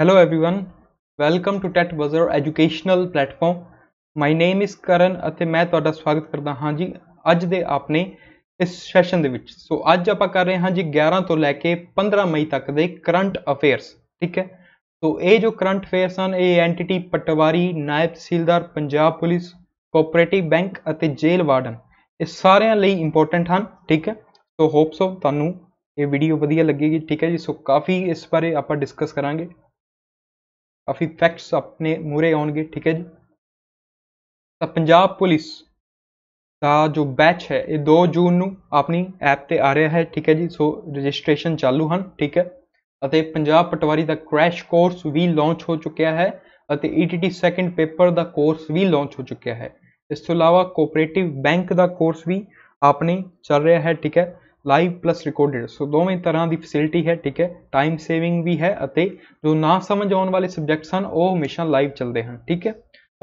Hello everyone, welcome to TET Buzzer educational platform. My name is Karan ਅਤੇ ਮੈਂ ਤੁਹਾਡਾ ਸਵਾਗਤ ਕਰਦਾ ਹਾਂ ਜੀ ਅੱਜ ਦੇ ਆਪਣੇ ਇਸ ਸੈਸ਼ਨ ਦੇ ਵਿੱਚ ਸੋ ਅੱਜ ਆਪਾਂ ਕਰ ਰਹੇ ਹਾਂ ਜੀ 11 ਤੋਂ ਲੈ ਕੇ 15 ਮਈ ਤੱਕ ਦੇ ਕਰੰਟ ਅਫੇਅਰਸ ਠੀਕ ਹੈ ਸੋ ਇਹ ਜੋ ਕਰੰਟ ਅਫੇਅਰਸ ਹਨ ਇਹ ਐਂਟੀਟੀ ਪਟਵਾਰੀ ਨਾਇਬ tehsildar Punjab police cooperative bank ਅਤੇ ਜੇਲ੍ਹ ਵਾਰਡਨ ਇਹ ਸਾਰਿਆਂ ਲਈ ਇੰਪੋਰਟੈਂਟ ਹਨ ਠੀਕ ਹੈ ਸੋ ਹੋਪਸ ਆਫ ਤੁਹਾਨੂੰ ਇਹ ਵੀਡੀਓ ਵਧੀਆ ਲੱਗੇਗੀ ਠੀਕ ਹੈ ਜੀ ਸੋ ਕਾਫੀ ਇਸ ਬਾਰੇ ਆਪਾਂ ਡਿਸਕਸ ਕਰਾਂਗੇ ਕਾਫੀ ਫੈਕਟਸ ਆਪਣੇ ਮੂਰੇ ਆਉਣਗੇ ਠੀਕ ਹੈ ਜੀ ਤਾਂ ਪੰਜਾਬ ਪੁਲਿਸ ਦਾ ਜੋ ਬੈਚ ਹੈ ਇਹ 2 ਜੂਨ ਨੂੰ ਆਪਣੀ ਐਪ ਤੇ ਆ ਰਿਹਾ ਹੈ ਠੀਕ ਹੈ ਜੀ ਸੋ ਰਜਿਸਟ੍ਰੇਸ਼ਨ ਚਾਲੂ ਹਨ ਠੀਕ ਹੈ ਅਤੇ ਪੰਜਾਬ ਪਟਵਾਰੀ ਦਾ ਕ੍ਰੈਸ਼ ਕੋਰਸ ਵੀ ਲਾਂਚ ਹੋ ਚੁੱਕਿਆ ਹੈ ਅਤੇ ETT ਸੈਕੰਡ ਪੇਪਰ ਦਾ ਕੋਰਸ ਵੀ ਲਾਂਚ ਹੋ ਚੁੱਕਿਆ ਹੈ ਇਸ ਤੋਂ ਇਲਾਵਾ ਕੋਆਪਰੇਟਿਵ ਬੈਂਕ ਦਾ ਕੋਰਸ ਵੀ ਆਪਣੇ ਚੱਲ ਰਿਹਾ ਹੈ ਠੀਕ ਹੈ ਲਾਈਵ ਪਲੱਸ ਰਿਕਾਰਡਡ ਸੋ ਦੋਵੇਂ ਤਰ੍ਹਾਂ ਦੀ ਫੈਸਿਲਿਟੀ ਹੈ ਠੀਕ ਹੈ ਟਾਈਮ ਸੇਵਿੰਗ ਵੀ ਹੈ ਅਤੇ ਜੋ ਨਾ ਸਮਝ ਆਉਣ ਵਾਲੇ ਸਬਜੈਕਟਸ ਹਨ ਉਹ ਹਮੇਸ਼ਾ ਲਾਈਵ ਚੱਲਦੇ ਹਨ ਠੀਕ ਹੈ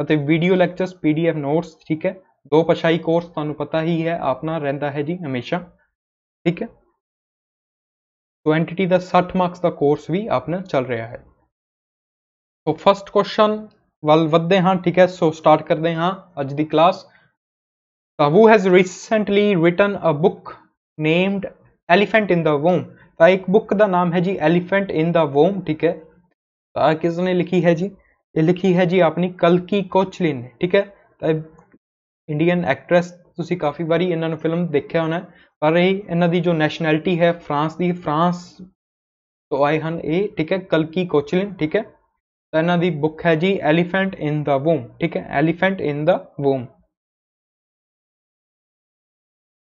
ਅਤੇ ਵੀਡੀਓ ਲੈਕਚਰਸ ਪੀਡੀਐਫ ਨੋਟਸ ਠੀਕ ਹੈ ਦੋ ਪਛਾਈ ਕੋਰਸ ਤੁਹਾਨੂੰ ਪਤਾ ਹੀ ਹੈ ਆਪਣਾ ਰਹਿੰਦਾ ਹੈ ਜੀ ਹਮੇਸ਼ਾ ਠੀਕ ਹੈ ਸੋ ਐਂਟੀਟੀ ਦਾ 60 ਮਾਰਕਸ ਦਾ ਕੋਰਸ ਵੀ ਆਪਣਾ ਚੱਲ ਰਿਹਾ ਹੈ ਸੋ ਫਸਟ ਕੁਐਸਚਨ ਵੱਲ ਵੱਧਦੇ ਹਾਂ ਠੀਕ ਹੈ ਸੋ ਸਟਾਰਟ ਕਰਦੇ ਹਾਂ ਅੱਜ ਦੀ ਕਲਾਸ ਤਾਂ who has recently written a book named Elephant in the womb ਤਾਂ ਇੱਕ ਬੁੱਕ ਦਾ ਨਾਮ ਹੈ ਜੀ ਐਲੀਫੈਂਟ ਇਨ ਦਾ ਵੋਮ ਠੀਕ ਹੈ ਤਾਂ ਕਿਸ ਨੇ ਲਿਖੀ ਹੈ ਜੀ ਇਹ ਲਿਖੀ ਹੈ ਜੀ ਆਪਣੀ ਕਲਕੀ ਕੋਚਲਿਨ ਨੇ ਠੀਕ ਹੈ ਤਾਂ ਇੰਡੀਅਨ ਐਕਟ੍ਰੈਸ ਤੁਸੀਂ ਕਾਫੀ ਵਾਰੀ ਇਹਨਾਂ ਨੂੰ ਫਿਲਮ ਦੇਖਿਆ ਹੋਣਾ ਪਰ ਇਹ ਇਹਨਾਂ ਦੀ ਜੋ ਨੈਸ਼ਨੈਲਿਟੀ ਹੈ ਫਰਾਂਸ ਦੀ ਫਰਾਂਸ ਤੋਂ ਆਏ ਹਨ ਇਹ ਠੀਕ ਹੈ ਕਲਕੀ ਕੋਚਲਿਨ ਠੀਕ ਹੈ ਤਾਂ ਇਹਨਾਂ ਦੀ ਬੁੱਕ ਹੈ ਜੀ ਐਲੀਫੈਂਟ ਇਨ ਦਾ ਵੋਮ ਠੀਕ ਹੈ Elephant in the womb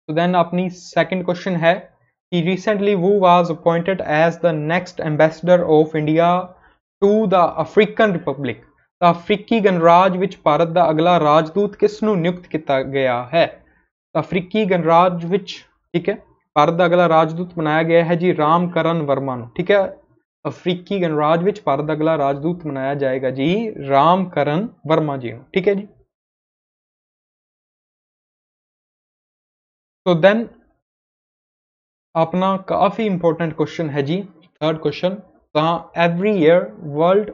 So then अपनी second question है कि recently Wu was appointed as the next ambassador of India to the African Republic. ਅਫਰੀਕੀ ਗਣਰਾਜ ਵਿੱਚ ਭਾਰਤ ਦਾ ਅਗਲਾ ਰਾਜਦੂਤ ਕਿਸ ਨੂੰ ਨਿਯੁਕਤ ਕੀਤਾ ਗਿਆ ਹੈ ਅਫਰੀਕੀ ਗਣਰਾਜ ਵਿੱਚ ਠੀਕ ਹੈ ਭਾਰਤ ਦਾ ਅਗਲਾ ਰਾਜਦੂਤ ਬਣਾਇਆ ਗਿਆ ਹੈ ਜੀ ਰਾਮਕਰਨ ਵਰਮਾ ਨੂੰ ਠੀਕ ਹੈ ਅਫਰੀਕੀ ਗਣਰਾਜ ਵਿੱਚ ਭਾਰਤ ਦਾ ਅਗਲਾ ਰਾਜਦੂਤ ਬਣਾਇਆ ਜਾਏਗਾ ਜੀ ਰਾਮਕਰਨ ਵਰਮਾ ਜੀ ਨੂੰ ਠੀਕ ਹੈ ਜੀ ਸੋ ਦੈਨ ਆਪਣਾ ਕਾਫੀ ਇੰਪੋਰਟੈਂਟ ਕੁਐਸਚਨ ਹੈ ਜੀ ਥਰਡ ਕੁਐਸਚਨ ਤਾਂ every year world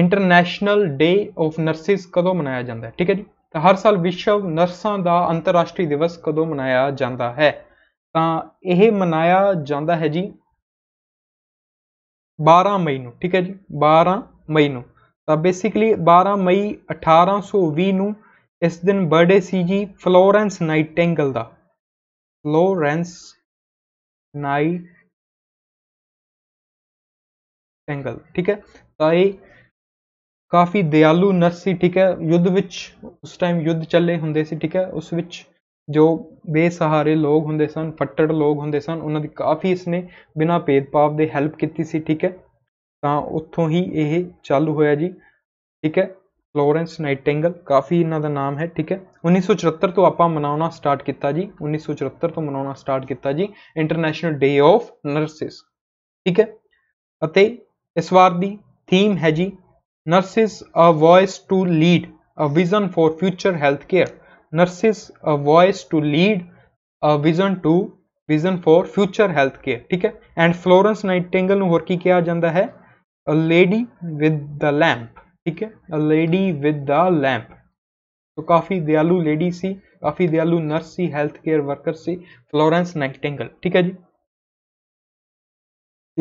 international day of nurses ਕਦੋਂ ਮਨਾਇਆ ਜਾਂਦਾ ਹੈ ਠੀਕ ਹੈ ਜੀ ਤਾਂ ਹਰ ਸਾਲ ਵਿਸ਼ਵ ਨਰਸਾਂ ਦਾ ਅੰਤਰਰਾਸ਼ਟਰੀ ਦਿਵਸ ਕਦੋਂ ਮਨਾਇਆ ਜਾਂਦਾ ਹੈ ਤਾਂ ਇਹ ਮਨਾਇਆ ਜਾਂਦਾ ਹੈ ਜੀ 12 ਮਈ ਨੂੰ ਠੀਕ ਹੈ ਜੀ 12 ਮਈ ਨੂੰ ਤਾਂ ਬੇਸਿਕਲੀ 12 ਮਈ 1820 ਨੂੰ ਇਸ ਦਿਨ ਬਰਥਡੇ ਸੀ ਜੀ ਫਲੋਰੈਂਸ ਨਾਈਟਿੰਗਲ ਦਾ ਫਲੋਰੈਂਸ ਨਾਈਟਿੰਗਲ ਠੀਕ ਹੈ ਤਾਂ ਇਹ ਕਾਫੀ ਦਿਆਲੂ ਨਰਸ ਸੀ ਠੀਕ ਹੈ ਯੁੱਧ ਵਿੱਚ ਉਸ ਟਾਈਮ ਯੁੱਧ ਚੱਲੇ ਹੁੰਦੇ ਸੀ ਠੀਕ ਹੈ ਉਸ ਵਿੱਚ ਜੋ ਬੇਸਹਾਰੇ ਲੋਕ ਹੁੰਦੇ ਸਨ ਫੱਟੜ ਲੋਕ ਹੁੰਦੇ ਸਨ ਉਹਨਾਂ ਦੀ ਕਾਫੀ ਇਸਨੇ ਬਿਨਾਂ ਭੇਦਭਾਵ ਦੇ ਹੈਲਪ ਕੀਤੀ ਸੀ ਠੀਕ ਹੈ ਤਾਂ ਉੱਥੋਂ ਹੀ ਇਹ ਚਾਲੂ ਹੋਇਆ ਜੀ ਠੀਕ ਹੈ ਫਲੋਰੈਂਸ ਨਾਈਟਿੰਗਲ ਕਾਫੀ ਇਹਨਾਂ ਦਾ ਨਾਮ ਹੈ ਠੀਕ ਹੈ 1974 ਤੋਂ ਆਪਾਂ ਮਨਾਉਣਾ ਸਟਾਰਟ ਕੀਤਾ ਜੀ 1974 ਤੋਂ ਮਨਾਉਣਾ ਸਟਾਰਟ ਕੀਤਾ ਜੀ ਇੰਟਰਨੈਸ਼ਨਲ ਡੇ ਆਫ ਨਰਸਿਸ ਠੀਕ ਹੈ ਅਤੇ ਇਸ ਵਾਰ ਦੀ ਥੀਮ ਹੈ ਜੀ nurses a voice to lead a vision for future health care nurses a voice to lead a vision to vision for future health care ਠੀਕ ਹੈ ਐਂਡ ਫਲੋਰੈਂਸ ਨਾਈਟਿੰਗਲ ਨੂੰ ਹੋਰ ਕੀ ਕਿਹਾ ਜਾਂਦਾ ਹੈ a lady with the lamp ਠੀਕ ਹੈ a lady with the lamp ਤੋ ਕਾਫੀ ਦਿਆਲੂ ਲੇਡੀ ਸੀ ਕਾਫੀ ਦਿਆਲੂ ਨਰਸ ਸੀ ਹੈਲਥ ਕੇਅਰ ਵਰਕਰ ਸੀ ਫਲੋਰੈਂਸ ਨਾਈਟਿੰਗਲ ਠੀਕ ਹੈ ਜੀ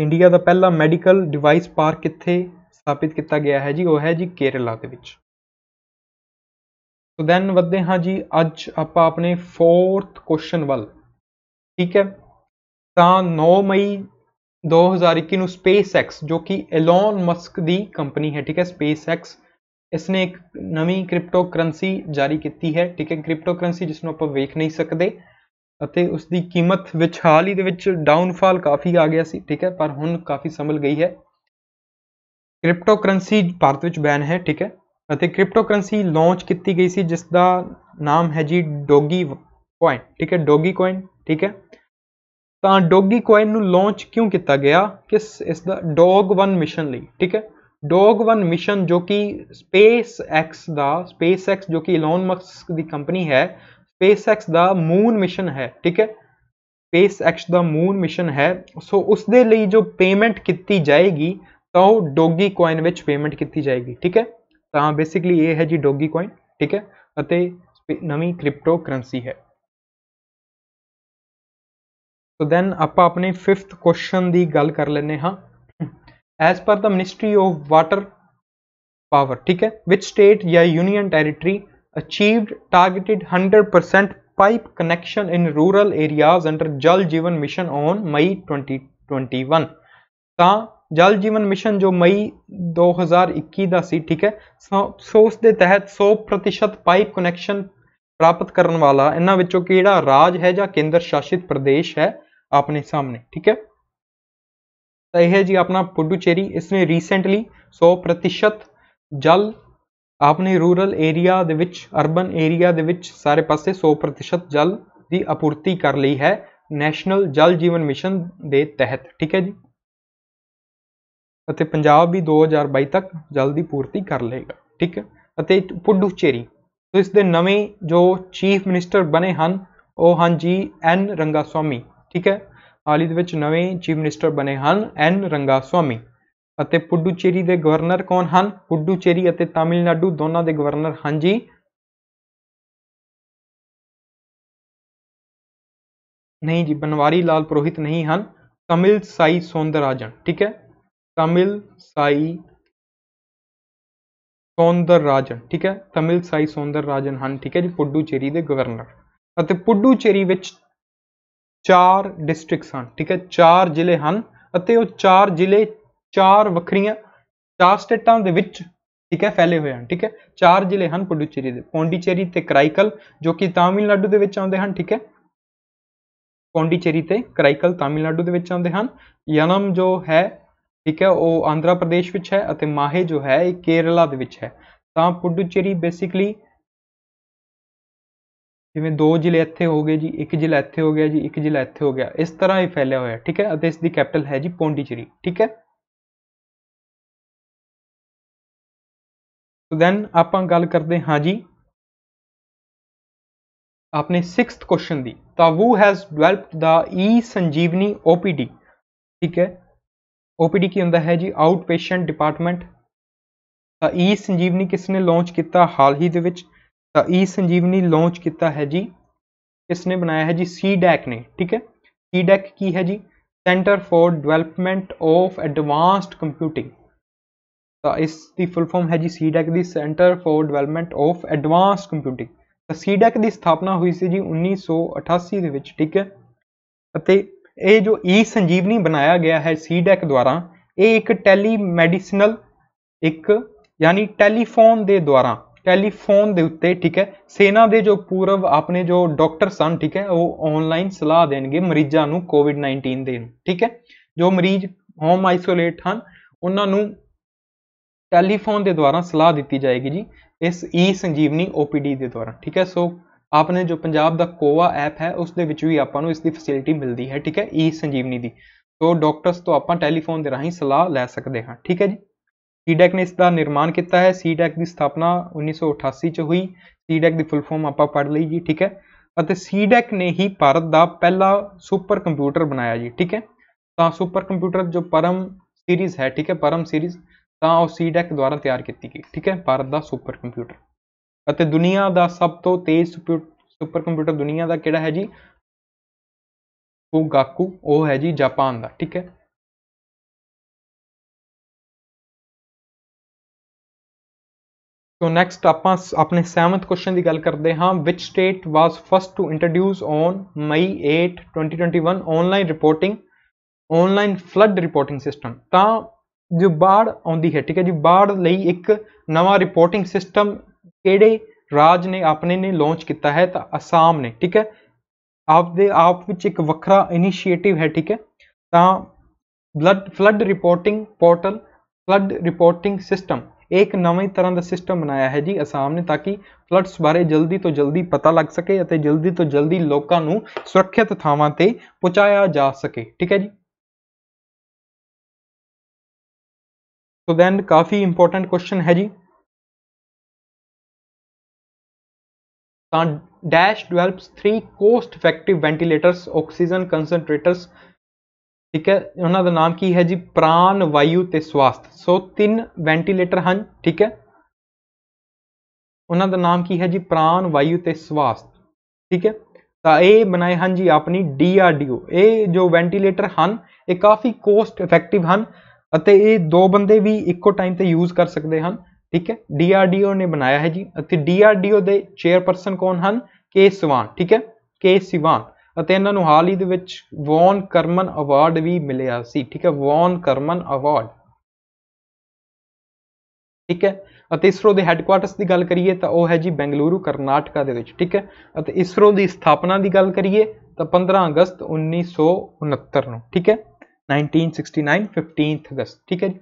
ਇੰਡੀਆ ਦਾ ਪਹਿਲਾ ਮੈਡੀਕਲ ਡਿਵਾਈਸ ਪਾਰਕ ਕਿੱਥੇ ਸਥਾਪਿਤ ਕੀਤਾ ਗਿਆ ਹੈ ਜੀ ਉਹ ਹੈ ਜੀ ਕੇਰਲਾ ਦੇ ਵਿੱਚ ਸੋ ਦੈਨ ਵੱਧਦੇ ਹਾਂ ਜੀ ਅੱਜ ਆਪਾਂ ਆਪਣੇ 4th ਕੁਐਸਚਨ ਵੱਲ ਠੀਕ ਹੈ ਤਾਂ 9 ਮਈ 2021 ਨੂੰ SpaceX ਜੋ ਕਿ ਐਲਨ ਮਸਕ ਦੀ ਕੰਪਨੀ ਹੈ ਠੀਕ ਹੈ SpaceX ਇਸਨੇ ਇੱਕ ਨਵੀਂ ਕ੍ਰਿਪਟੋ ਕਰੰਸੀ ਜਾਰੀ ਕੀਤੀ ਹੈ ਠੀਕ ਹੈ ਕ੍ਰਿਪਟੋ ਕਰੰਸੀ ਜਿਸ ਨੂੰ ਆਪਾਂ ਵੇਖ ਨਹੀਂ ਸਕਦੇ ਅਤੇ ਉਸ ਦੀ ਕੀਮਤ ਵਿੱਚ ਹਾਲ ਹੀ ਦੇ ਵਿੱਚ ਡਾਊਨਫਾਲ ਕਾਫੀ ਆ ਗਿਆ ਸੀ ਠੀਕ ਹੈ ਪਰ ਹੁਣ ਕਾਫੀ ਸੰਭਲ ਗਈ ਹੈ ਕ੍ਰਿਪਟੋ ਕਰੰਸੀ ਭਾਰਤ ਵਿੱਚ ਬੈਨ ਹੈ ਠੀਕ ਹੈ ਅਤੇ ਕ੍ਰਿਪਟੋ ਕਰੰਸੀ ਲਾਂਚ ਕੀਤੀ ਗਈ ਸੀ ਜਿਸ ਦਾ ਨਾਮ ਹੈ ਜੀ ਡੋਗੀ ਕੋਇਨ ਠੀਕ ਹੈ ਡੋਗੀ ਕੋਇਨ ਠੀਕ ਹੈ ਤਾਂ ਡੋਗੀ ਕੋਇਨ ਨੂੰ ਲਾਂਚ ਕਿਉਂ ਕੀਤਾ ਗਿਆ ਕਿਸ ਇਸ ਦਾ ਡੌਗ 1 ਮਿਸ਼ਨ ਲਈ ਠੀਕ ਹੈ ਡੌਗ 1 ਮਿਸ਼ਨ ਜੋ ਕਿ ਸਪੇਸ ਐਕਸ ਦਾ ਸਪੇਸ ਐਕਸ ਜੋ ਕਿ ਇਲਨ ਮਸਕ ਦੀ ਕੰਪਨੀ ਹੈ ਸਪੇਸ ਐਕਸ ਦਾ ਮੂਨ ਮਿਸ਼ਨ ਹੈ ਠੀਕ ਹੈ ਸਪੇਸ ਐਕਸ ਦਾ ਮੂਨ ਮਿਸ਼ਨ ਹੈ ਸੋ ਉਸ ਦੇ ਲਈ ਜੋ ਪੇਮੈਂਟ ਕੀਤੀ ਜਾਏਗੀ ਤਾਂ ਉਹ ਡੋਗੀ ਕੋਇਨ ਵਿੱਚ ਪੇਮੈਂਟ ਕੀਤੀ ਜਾਏਗੀ ਠੀਕ ਹੈ ਤਾਂ ਬੇਸਿਕਲੀ ਇਹ ਹੈ ਜੀ ਡੋਗੀ ਕੋਇਨ ਠੀਕ ਹੈ ਅਤੇ ਨਵੀਂ ਕ੍ਰਿਪਟੋ ਕਰੰਸੀ ਹੈ ਸੋ ਦੈਨ ਆਪਾਂ ਆਪਣੇ 5th ਕੁਐਸਚਨ ਦੀ ਗੱਲ ਕਰ ਲੈਨੇ ਹਾਂ as per the ministry of water power ਠੀਕ ਹੈ ਵਿਚ ਸਟੇਟ ਜਾਂ union territory achieved targeted 100% pipe connection in rural areas under Jal Jeevan mission on ਮਈ 2021 ਤਾਂ ਜਲ ਜੀਵਨ ਮਿਸ਼ਨ ਜੋ ਮਈ 2021 ਦਾ ਸੀ ਠੀਕ ਹੈ ਸੋ ਉਸ ਦੇ ਤਹਿਤ 100% ਪਾਈਪ ਕਨੈਕਸ਼ਨ ਪ੍ਰਾਪਤ ਕਰਨ ਵਾਲਾ ਇਹਨਾਂ ਵਿੱਚੋਂ ਕਿਹੜਾ ਰਾਜ ਹੈ ਜਾਂ ਕੇਂਦਰ ਸ਼ਾਸਿਤ ਪ੍ਰਦੇਸ਼ ਹੈ ਆਪਣੇ ਸਾਹਮਣੇ ਠੀਕ ਹੈ ਤਾਂ ਇਹ ਹੈ ਜੀ ਆਪਣਾ ਪੁਡੂਚੇਰੀ ਇਸਨੇ ਰੀਸੈਂਟਲੀ 100% ਜਲ ਆਪਣੇ ਰੂਰਲ ਏਰੀਆ ਦੇ ਵਿੱਚ ਅਰਬਨ ਏਰੀਆ ਦੇ ਵਿੱਚ ਸਾਰੇ ਪਾਸੇ 100% ਜਲ ਦੀ ਆਪੂਰਤੀ ਕਰ ਲਈ ਹੈ ਨੈਸ਼ਨਲ ਜਲ ਜੀਵਨ ਮਿਸ਼ਨ ਦੇ ਤਹਿਤ ਠੀਕ ਹੈ ਜੀ ਅਤੇ ਪੰਜਾਬ ਵੀ 2022 ਤੱਕ ਜਲ ਦੀ ਪੂਰਤੀ ਕਰ ਲਏਗਾ ਠੀਕ ਹੈ ਅਤੇ ਪੁਡੂਚੇਰੀ ਤੋਂ ਇਸ ਦੇ ਨਵੇਂ ਜੋ ਚੀਫ ਮਿਨਿਸਟਰ ਬਣੇ ਹਨ ਉਹ ਹਨ ਜੀ ਐਨ ਰੰਗਾਸਵਾਮੀ ਠੀਕ ਹੈ ਹਾਲ ਹੀ ਦੇ ਵਿੱਚ ਨਵੇਂ ਚੀਫ ਮਿਨਿਸਟਰ ਬਣੇ ਹਨ ਐਨ ਰੰਗਾਸਵਾਮੀ ਅਤੇ ਪੁਡੂਚੇਰੀ ਦੇ ਗਵਰਨਰ ਕੌਣ ਹਨ ਪੁਡੂਚੇਰੀ ਅਤੇ ਤਾਮਿਲਨਾਡੂ ਦੋਨਾਂ ਦੇ ਗਵਰਨਰ ਹਨ ਜੀ ਨਹੀਂ ਜੀ ਬਨਵਾਰੀ ਲਾਲ ਪ੍ਰੋਹਿਤ ਨਹੀਂ ਹਨ ਤਮਿਲ ਸਾਈ ਸੌਂਦਰਾਜਨ ਠੀਕ ਹੈ ਤਮਿਲ ਸਾਈ ਸੌਂਦਰਾਜਨ ਠੀਕ ਹੈ ਤਮਿਲ ਸਾਈ ਸੌਂਦਰਾਜਨ ਹਨ ਠੀਕ ਹੈ ਜੀ ਪੁਡੂਚੇਰੀ ਦੇ ਗਵਰਨਰ ਅਤੇ ਪੁਡੂਚੇਰੀ ਵਿੱਚ ਚਾਰ ਡਿਸਟ੍ਰਿਕਟਸ ਹਨ ਠੀਕ ਹੈ ਚਾਰ ਜ਼ਿਲ੍ਹੇ ਹਨ ਅਤੇ ਉਹ ਚਾਰ ਜ਼ਿਲ੍ਹੇ ਚਾਰ ਵੱਖਰੀਆਂ ਚਾਰ ਸਟੇਟਾਂ ਦੇ ਵਿੱਚ ਠੀਕ ਹੈ ਫੈਲੇ ਹੋਏ ਹਨ ਠੀਕ ਹੈ ਚਾਰ ਜ਼ਿਲ੍ਹੇ ਹਨ ਪੁਡੂਚੇਰੀ ਦੇ ਪੌਂਡੀਚੇਰੀ ਤੇ ਕਰਾਈਕਲ ਜੋ ਕਿ ਤਾਮਿਲਨਾਡੂ ਦੇ ਵਿੱਚ ਆਉਂਦੇ ਹਨ ਠੀਕ ਹੈ ਪੌਂਡੀਚੇਰੀ ਤੇ ਕਰਾਈਕਲ ਤਾਮਿਲਨਾਡੂ ਦੇ ਵਿੱਚ ਆਉਂਦੇ ਹਨ ਯਨਮ ਜੋ ਹੈ ਠੀਕ ਹੈ ਉਹ ਆਂਧਰਾ ਪ੍ਰਦੇਸ਼ ਵਿੱਚ ਹੈ ਅਤੇ ਮਾਹੇ ਜੋ ਹੈ ਇਹ ਕੇਰਲਾ ਦੇ ਵਿੱਚ ਹੈ ਤਾਂ ਪੁਡੂਚੇਰੀ ਬੇਸਿਕਲੀ ਜਿਵੇਂ ਦੋ ਜ਼ਿਲ੍ਹੇ ਇੱਥੇ ਹੋ ਗਏ ਜੀ ਇੱਕ ਜ਼ਿਲ੍ਹਾ ਇੱਥੇ ਹੋ ਗਿਆ ਜੀ ਇੱਕ ਜ਼ਿਲ੍ਹਾ ਇੱਥੇ ਹੋ ਗਿਆ ਇਸ ਤਰ੍ਹਾਂ ਇਹ ਫੈਲਿਆ ਹੋਇਆ ਠੀਕ ਹੈ ਅਤੇ ਇਸ ਦੀ ਕੈਪੀਟਲ ਹੈ ਜੀ ਪੋਂਡੀਚਰੀ ਠੀਕ ਹੈ ਸੋ ਦੈਨ ਆਪਾਂ ਗੱਲ ਕਰਦੇ ਹਾਂ ਜੀ ਆਪਣੇ 6th ਕੁਐਸਚਨ ਦੀ ਤਾਂ ਤਾਵੂ has developed the e Sanjeevani OPD ਠੀਕ ਹੈ OPD ਕੀ ਹੁੰਦਾ ਹੈ ਜੀ ਆਊਟ ਪੇਸ਼ੈਂਟ ਡਿਪਾਰਟਮੈਂਟ ਤਾਂ ਈ ਸੰਜੀਵਨੀ ਕਿਸ ਨੇ ਲਾਂਚ ਕੀਤਾ ਹਾਲ ਹੀ ਦੇ ਵਿੱਚ ਤਾਂ ਈ ਸੰਜੀਵਨੀ ਲਾਂਚ ਕੀਤਾ ਹੈ ਜੀ ਕਿਸ ਨੇ ਬਣਾਇਆ ਹੈ ਜੀ ਸੀ ਡੈਕ e ਨੇ ਠੀਕ ਹੈ ਸੀ ਡੈਕ e ਕੀ ਹੈ ਜੀ centre for development of advanced computing ਤਾਂ ਇਸ ਦੀ ਫੁੱਲ ਫਾਰਮ ਹੈ ਜੀ ਸੀ ਡੈਕ e ਦੀ centre for development of advanced computing ਤਾਂ ਸੀ ਡੈਕ ਦੀ ਸਥਾਪਨਾ ਹੋਈ ਸੀ ਜੀ 1988 ਦੇ ਵਿੱਚ ਠੀਕ ਹੈ ਅਤੇ ਇਹ ਜੋ ਈ ਸੰਜੀਵਨੀ ਬਣਾਇਆ ਗਿਆ ਹੈ ਸੀ ਡੈਕ ਦੁਆਰਾ ਇਹ ਇੱਕ ਟੈਲੀ ਮੈਡੀਸਨਲ ਇੱਕ ਯਾਨੀ ਟੈਲੀਫੋਨ ਦੇ ਦੁਆਰਾ ਟੈਲੀਫੋਨ ਦੇ ਉੱਤੇ ਠੀਕ ਹੈ ਸੈਨਾ ਦੇ ਜੋ ਪੂਰਵ ਆਪਣੇ ਜੋ ਡਾਕਟਰ ਸਨ ਠੀਕ ਹੈ ਉਹ ਆਨਲਾਈਨ ਸਲਾਹ ਦੇਣਗੇ ਮਰੀਜ਼ਾਂ ਨੂੰ ਕੋਵਿਡ-19 ਦੇ ਠੀਕ ਹੈ ਜੋ ਮਰੀਜ਼ ਹੋਮ ਆਈਸੋਲੇਟ ਹਨ ਉਹਨਾਂ ਨੂੰ ਟੈਲੀਫੋਨ ਦੇ ਦੁਆਰਾ ਸਲਾਹ ਦਿੱਤੀ ਜਾਏਗੀ ਜੀ ਇਸ ਈ ਸੰਜੀਵਨੀ OPD ਦੇ ਦੁਆਰਾ ਠੀਕ ਹੈ ਸੋ ਆਪਨੇ ਜੋ ਪੰਜਾਬ ਦਾ ਕੋਵਾ ਐਪ ਹੈ ਉਸ ਦੇ ਵਿੱਚ ਵੀ ਆਪਾਂ ਨੂੰ ਇਸ ਦੀ ਫੈਸਿਲਿਟੀ ਮਿਲਦੀ ਹੈ ਠੀਕ ਹੈ ਈ ਸੰਜੀਵਨੀ ਦੀ ਸੋ ਡਾਕਟਰਸ ਤੋਂ ਆਪਾਂ ਟੈਲੀਫੋਨ ਦੇ ਰਾਹੀਂ ਸਲਾਹ ਲੈ ਸਕਦੇ ਹਾਂ ਠੀਕ ਹੈ ਜੀ ਸੀਡੈਕ ਨੇ ਇਸ ਦਾ ਨਿਰਮਾਣ ਕੀਤਾ ਹੈ ਸੀਡੈਕ ਦੀ ਸਥਾਪਨਾ 1988 ਚ ਹੋਈ ਸੀਡੈਕ ਦੀ ਫੁੱਲ ਫਾਰਮ ਆਪਾਂ ਪੜ ਲਈ ਜੀ ਠੀਕ ਹੈ ਅਤੇ ਸੀਡੈਕ ਨੇ ਹੀ ਭਾਰਤ ਦਾ ਪਹਿਲਾ ਸੁਪਰ ਕੰਪਿਊਟਰ ਬਣਾਇਆ ਜੀ ਠੀਕ ਹੈ ਤਾਂ ਸੁਪਰ ਕੰਪਿਊਟਰ ਜੋ ਪਰਮ ਸੀਰੀਜ਼ ਹੈ ਠੀਕ ਹੈ ਪਰਮ ਸੀਰੀਜ਼ ਤਾਂ ਉਹ ਸੀਡੈਕ ਦੁਆਰਾ ਤਿਆਰ ਕੀਤੀ ਗਈ ਠੀਕ ਹੈ ਭਾਰਤ ਦਾ ਸੁਪਰ ਕੰਪਿਊਟਰ ਅਤੇ ਦੁਨੀਆ ਦਾ ਸਭ ਤੋਂ ਤੇਜ਼ ਸੁਪਰ ਕੰਪਿਊਟਰ ਦੁਨੀਆ ਦਾ ਕਿਹੜਾ ਹੈ ਜੀ ਗਾਕੂ ਉਹ ਹੈ ਜੀ ਜਾਪਾਨ ਦਾ ਠੀਕ ਹੈ ਸੋ ਨੈਕਸਟ ਆਪਾਂ ਆਪਣੇ 7th ਕੁਐਸਚਨ ਦੀ ਗੱਲ ਕਰਦੇ ਹਾਂ ਵਿਚ state was first to introduce on May 8 2021 online reporting online flood reporting system ਤਾਂ ਜੋ ਬਾੜ ਆਉਂਦੀ ਹੈ ਠੀਕ ਹੈ ਜੀ ਬਾੜ ਲਈ ਇੱਕ ਨਵਾਂ ਰਿਪੋਰਟਿੰਗ ਸਿਸਟਮ ਕਿਹੜੇ ਰਾਜ ਨੇ ਆਪਣੇ ਨੇ ਲਾਂਚ ਕੀਤਾ ਹੈ ਤਾਂ ਅਸਾਮ ਨੇ ਠੀਕ ਹੈ ਆਪ ਦੇ ਆਪ ਵਿੱਚ ਇੱਕ ਵੱਖਰਾ ਇਨੀਸ਼ੀਏਟਿਵ ਹੈ ਠੀਕ ਹੈ ਤਾਂ blood flood reporting portal flood reporting system ਇੱਕ ਨਵੇਂ ਤਰ੍ਹਾਂ ਦਾ ਸਿਸਟਮ ਬਣਾਇਆ ਹੈ ਜੀ ਅਸਾਮ ਨੇ ਤਾਂ ਕਿ ਫਲੱਡਸ ਬਾਰੇ ਜਲਦੀ ਤੋਂ ਜਲਦੀ ਪਤਾ ਲੱਗ ਸਕੇ ਅਤੇ ਜਲਦੀ ਤੋਂ ਜਲਦੀ ਲੋਕਾਂ ਨੂੰ ਸੁਰੱਖਿਅਤ ਥਾਵਾਂ ਤੇ ਪਹੁੰਚਾਇਆ ਜਾ ਸਕੇ ਠੀਕ ਹੈ ਜੀ ਸੋ ਦੈਨ ਕਾਫੀ ਇੰਪੋਰਟੈਂਟ ਕੁਐਸਚਨ ਹੈ ਜੀ ਤਾਂ dash develops 3 cost effective ventilators oxygen concentrators ਠੀਕ ਹੈ ਉਹਨਾਂ ਦਾ ਨਾਮ ਕੀ ਹੈ ਜੀ ਪ੍ਰਾਣ ਵਾਯੂ ਤੇ ਸਵਾਸਥ ਸੋ ਤਿੰਨ ਵੈਂਟੀਲੇਟਰ ਹਨ ਠੀਕ ਹੈ ਉਹਨਾਂ ਦਾ ਨਾਮ ਕੀ ਹੈ ਜੀ ਪ੍ਰਾਣ ਵਾਯੂ ਤੇ ਸਵਾਸਥ ਠੀਕ ਹੈ ਤਾਂ ਇਹ ਬਣਾਏ ਹਨ ਜੀ ਆਪਣੀ DRDO ਇਹ ਜੋ ਵੈਂਟੀਲੇਟਰ ਹਨ ਇਹ ਕਾਫੀ ਕੋਸਟ ਇਫੈਕਟਿਵ ਹਨ ਅਤੇ ਇਹ ਦੋ ਬੰਦੇ ਵੀ ਇੱਕੋ ਟਾਈਮ ਤੇ ਯੂਜ਼ ਕਰ ਸਕਦੇ ਹਨ ਠੀਕ ਹੈ DRDO ਨੇ ਬਣਾਇਆ ਹੈ ਜੀ ਅਤੇ DRDO ਦੇ ਚੇਅਰਪਰਸਨ ਕੌਣ ਹਨ ਕੇ ਸਿਵਾਨ ਠੀਕ ਹੈ ਕੇ ਸਿਵਾਨ ਅਤੇ ਇਹਨਾਂ ਨੂੰ ਹਾਲ ਹੀ ਦੇ ਵਿੱਚ ਵੌਨ ਕਰਮਨ ਅਵਾਰਡ ਵੀ ਮਿਲਿਆ ਸੀ ਠੀਕ ਹੈ ਵੌਨ ਕਰਮਨ ਅਵਾਰਡ ਠੀਕ ਹੈ ਅਤੇ ਇਸਰੋ ਦੇ ਹੈੱਡਕੁਆਰਟਰਸ ਦੀ ਗੱਲ ਕਰੀਏ ਤਾਂ ਉਹ ਹੈ ਜੀ ਬੈਂਗਲੁਰੂ ਕਰਨਾਟਕਾ ਦੇ ਵਿੱਚ ਠੀਕ ਹੈ ਅਤੇ ਇਸਰੋ ਦੀ ਸਥਾਪਨਾ ਦੀ ਗੱਲ ਕਰੀਏ ਤਾਂ 15 ਅਗਸਤ 1969 ਨੂੰ ਠੀਕ ਹੈ 1969 15th ਅਗਸਤ ਠੀਕ ਹੈ ਜੀ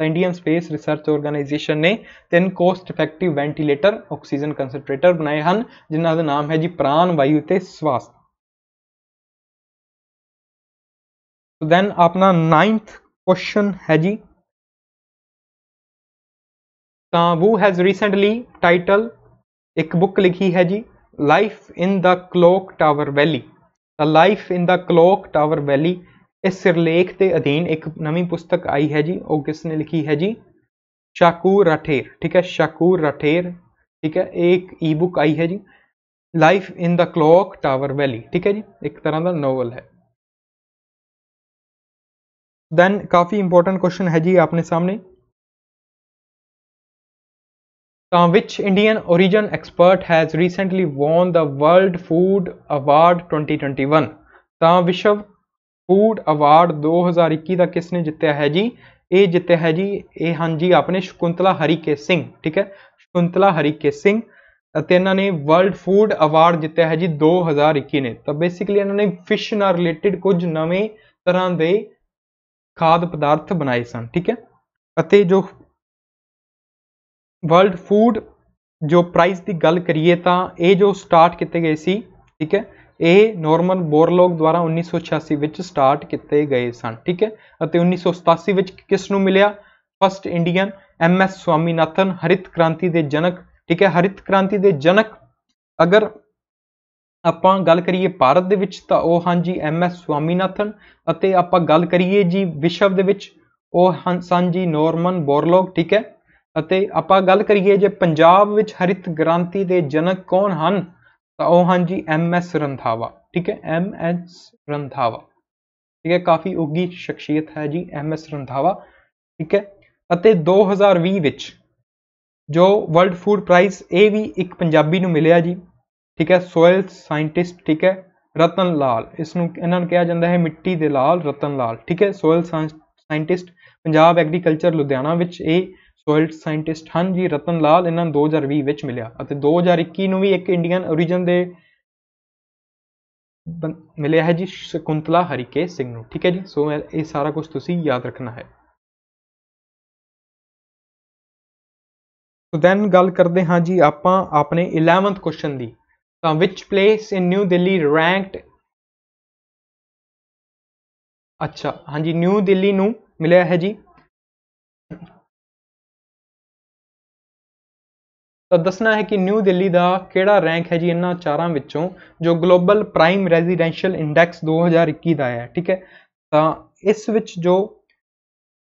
ਤਾਂ ਇੰਡੀਅਨ ਸਪੇਸ ਰਿਸਰਚ ਆਰਗੇਨਾਈਜੇਸ਼ਨ ਨੇ ਤਿੰਨ cost effective ventilator oxygen concentrator ਬਣਾਏ ਹਨ ਜਿਨ੍ਹਾਂ ਦਾ ਨਾਮ ਹੈ ਜੀ ਪ੍ਰਾਨ ਵਾਯੂ ਤੇ ਸਵਾਸ ਸੋ ਦੈਨ ਆਪਣਾ 9th ਕੁਐਸਚਨ ਹੈ ਜੀ ਤਾਂ ਉਹ ਹੈਜ਼ ਰੀਸੈਂਟਲੀ ਟਾਈਟਲ ਇੱਕ ਬੁੱਕ ਲਿਖੀ ਹੈ ਜੀ life in the clock tower valley ਤਾਂ life in the clock tower valley ਇਸ ਸਿਰਲੇਖ ਦੇ ਅਧੀਨ ਇੱਕ ਨਵੀਂ ਪੁਸਤਕ ਆਈ ਹੈ ਜੀ ਉਹ ਕਿਸ ਨੇ ਲਿਖੀ ਹੈ ਜੀ ਸ਼ਾਕੂਰ ਰਠੇਰ ਠੀਕ ਹੈ ਸ਼ਾਕੂਰ ਰਠੇਰ ਠੀਕ ਹੈ ਇੱਕ ਈ-ਬੁੱਕ ਆਈ ਹੈ ਜੀ life in the clock tower valley ਠੀਕ ਹੈ ਜੀ ਇੱਕ ਤਰ੍ਹਾਂ ਦਾ ਨੋਵਲ ਹੈ ਦੈਨ ਕਾਫੀ ਇੰਪੋਰਟੈਂਟ ਕੁਐਸਚਨ ਹੈ ਜੀ ਆਪਣੇ ਸਾਹਮਣੇ ਤਾਂ ਵਿਚ Indian origin expert has recently won the world food award 2021 ਤਾਂ ਵਿਸ਼ਵ ਫੂਡ ਅਵਾਰਡ 2021 ਦਾ ਕਿਸ ਨੇ ਜਿੱਤਿਆ ਹੈ ਜੀ ਇਹ ਜਿੱਤਿਆ ਹੈ ਜੀ ਇਹ ਹਨ ਜੀ ਆਪਣੇ ਸ਼ਕੁੰਤਲਾ ਹਰੀਕੇ ਸਿੰਘ ਠੀਕ ਹੈ ਸ਼ਕੁੰਤਲਾ ਹਰੀਕੇ ਸਿੰਘ ਅਤੇ ਇਹਨਾਂ ਨੇ ਵਰਲਡ ਫੂਡ ਅਵਾਰਡ ਜਿੱਤਿਆ ਹੈ ਜੀ 2021 ਨੇ ਤਾਂ ਬੇਸਿਕਲੀ ਇਹਨਾਂ ਨੇ ਫਿਸ਼ ਨਾਲ ਰਿਲੇਟਡ ਕੁਝ ਨਵੇਂ ਤਰ੍ਹਾਂ ਦੇ ਖਾਦ ਪਦਾਰਥ ਬਣਾਏ ਸਨ ਠੀਕ ਹੈ ਅਤੇ ਜੋ ਵਰਲਡ ਫੂਡ ਜੋ ਪ੍ਰਾਈਸ ਦੀ ਗੱਲ ਕਰੀਏ ਤਾਂ ਇਹ ਜੋ ਸਟਾਰਟ ਕੀਤੇ ਗਏ ਸੀ ਠੀਕ ਹੈ ਇਹ ਨਾਰਮਨ ਬੋਰਲੋਗ ਦੁਆਰਾ 1986 ਵਿੱਚ ਸਟਾਰਟ ਕੀਤੇ ਗਏ ਸਨ ਠੀਕ ਹੈ ਅਤੇ 1987 ਵਿੱਚ ਕਿਸ ਨੂੰ ਮਿਲਿਆ first Indian M S Swaminathan ਹਰਿਤ ਕ੍ਰਾਂਤੀ ਦੇ ਜਨਕ ਠੀਕ ਹੈ ਹਰਿਤ ਕ੍ਰਾਂਤੀ ਦੇ ਜਨਕ ਅਗਰ ਆਪਾਂ ਗੱਲ ਕਰੀਏ ਭਾਰਤ ਦੇ ਵਿੱਚ ਤਾਂ ਉਹ ਹਨ ਜੀ ਐਮ ਐਸ ਸਵਾਮੀਨਾਥਨ ਅਤੇ ਆਪਾਂ ਗੱਲ ਕਰੀਏ ਜੀ ਵਿਸ਼ਵ ਦੇ ਵਿੱਚ ਉਹ ਹਨ ਸਨ ਜੀ ਨੋਰਮਨ ਬੋਰਲੋਗ ਠੀਕ ਹੈ ਅਤੇ ਆਪਾਂ ਗੱਲ ਕਰੀਏ ਜੇ ਪੰਜਾਬ ਵਿੱਚ ਹਰਿਤ ਗ੍ਰਾਂਤੀ ਦੇ ਜਨਕ ਕੌਣ ਹਨ ਤਾਂ ਉਹ ਹਨ ਜੀ ਐਮ ਐਸ ਰੰਧਾਵਾ ਠੀਕ ਹੈ ਐਮ ਐਸ ਰੰਧਾਵਾ ਠੀਕ ਹੈ ਕਾਫੀ ਉੱਗੀ ਸ਼ਖਸੀਅਤ ਹੈ ਜੀ ਐਮ ਐਸ ਰੰਧਾਵਾ ਠੀਕ ਹੈ ਅਤੇ 2020 ਵਿੱਚ ਜੋ ਵਰਲਡ ਫੂਡ ਪ੍ਰਾਈਜ਼ ਇਹ ਵੀ ਇੱਕ ਪੰਜਾਬੀ ਨੂੰ ਮਿਲਿਆ ਜੀ ਠੀਕ ਹੈ ਸੋਇਲ ਸਾਇੰਟਿਸਟ ਠੀਕ ਹੈ ਰਤਨ ਲਾਲ ਇਸ ਨੂੰ ਇਹਨਾਂ ਨੂੰ ਕਿਹਾ ਜਾਂਦਾ ਹੈ ਮਿੱਟੀ ਦੇ ਲਾਲ ਰਤਨ ਲਾਲ ਠੀਕ ਹੈ soil scientist Punjab agriculture Ludhiana ਵਿੱਚ ਇਹ ਸੋਇਲ ਸਾਇੰਟਿਸਟ ਹਨ ਜੀ ਰਤਨ ਲਾਲ ਇਹਨਾਂ ਨੂੰ 2020 ਵਿੱਚ ਮਿਲਿਆ ਅਤੇ 2021 ਨੂੰ ਵੀ ਇੱਕ ਇੰਡੀਅਨ origin ਦੇ ਮਿਲਿਆ ਹੈ ਜੀ ਸ਼ਕੁੰਤਲਾ ਹਰੀਕੇ ਸਿੰਘ ਨੂੰ ਠੀਕ ਹੈ ਜੀ ਸੋ ਇਹ ਸਾਰਾ ਕੁਝ ਤੁਸੀਂ ਯਾਦ ਰੱਖਣਾ ਹੈ ਸੋ ਦੈਨ ਗੱਲ ਕਰਦੇ ਹਾਂ ਜੀ ਆਪਾਂ ਆਪਣੇ 11th ਕੁਐਸਚਨ ਦੀ which place in New Delhi ranked ਅੱਛਾ ਹਾਂਜੀ ਨਿਊ ਦਿੱਲੀ ਨੂੰ ਮਿਲਿਆ ਹੈ ਜੀ ਤਾਂ ਦੱਸਣਾ ਹੈ ਕਿ ਨਿਊ ਦਿੱਲੀ ਦਾ ਕਿਹੜਾ ਰੈਂਕ ਹੈ ਜੀ ਇਹਨਾਂ ਚਾਰਾਂ ਵਿੱਚੋਂ ਜੋ ਗਲੋਬਲ ਪ੍ਰਾਈਮ ਰੈਜ਼ੀਡੈਂਸ਼ੀਅਲ ਇੰਡੈਕਸ 2021 ਦਾ ਹੈ ਠੀਕ ਹੈ ਤਾਂ ਇਸ ਵਿੱਚ ਜੋ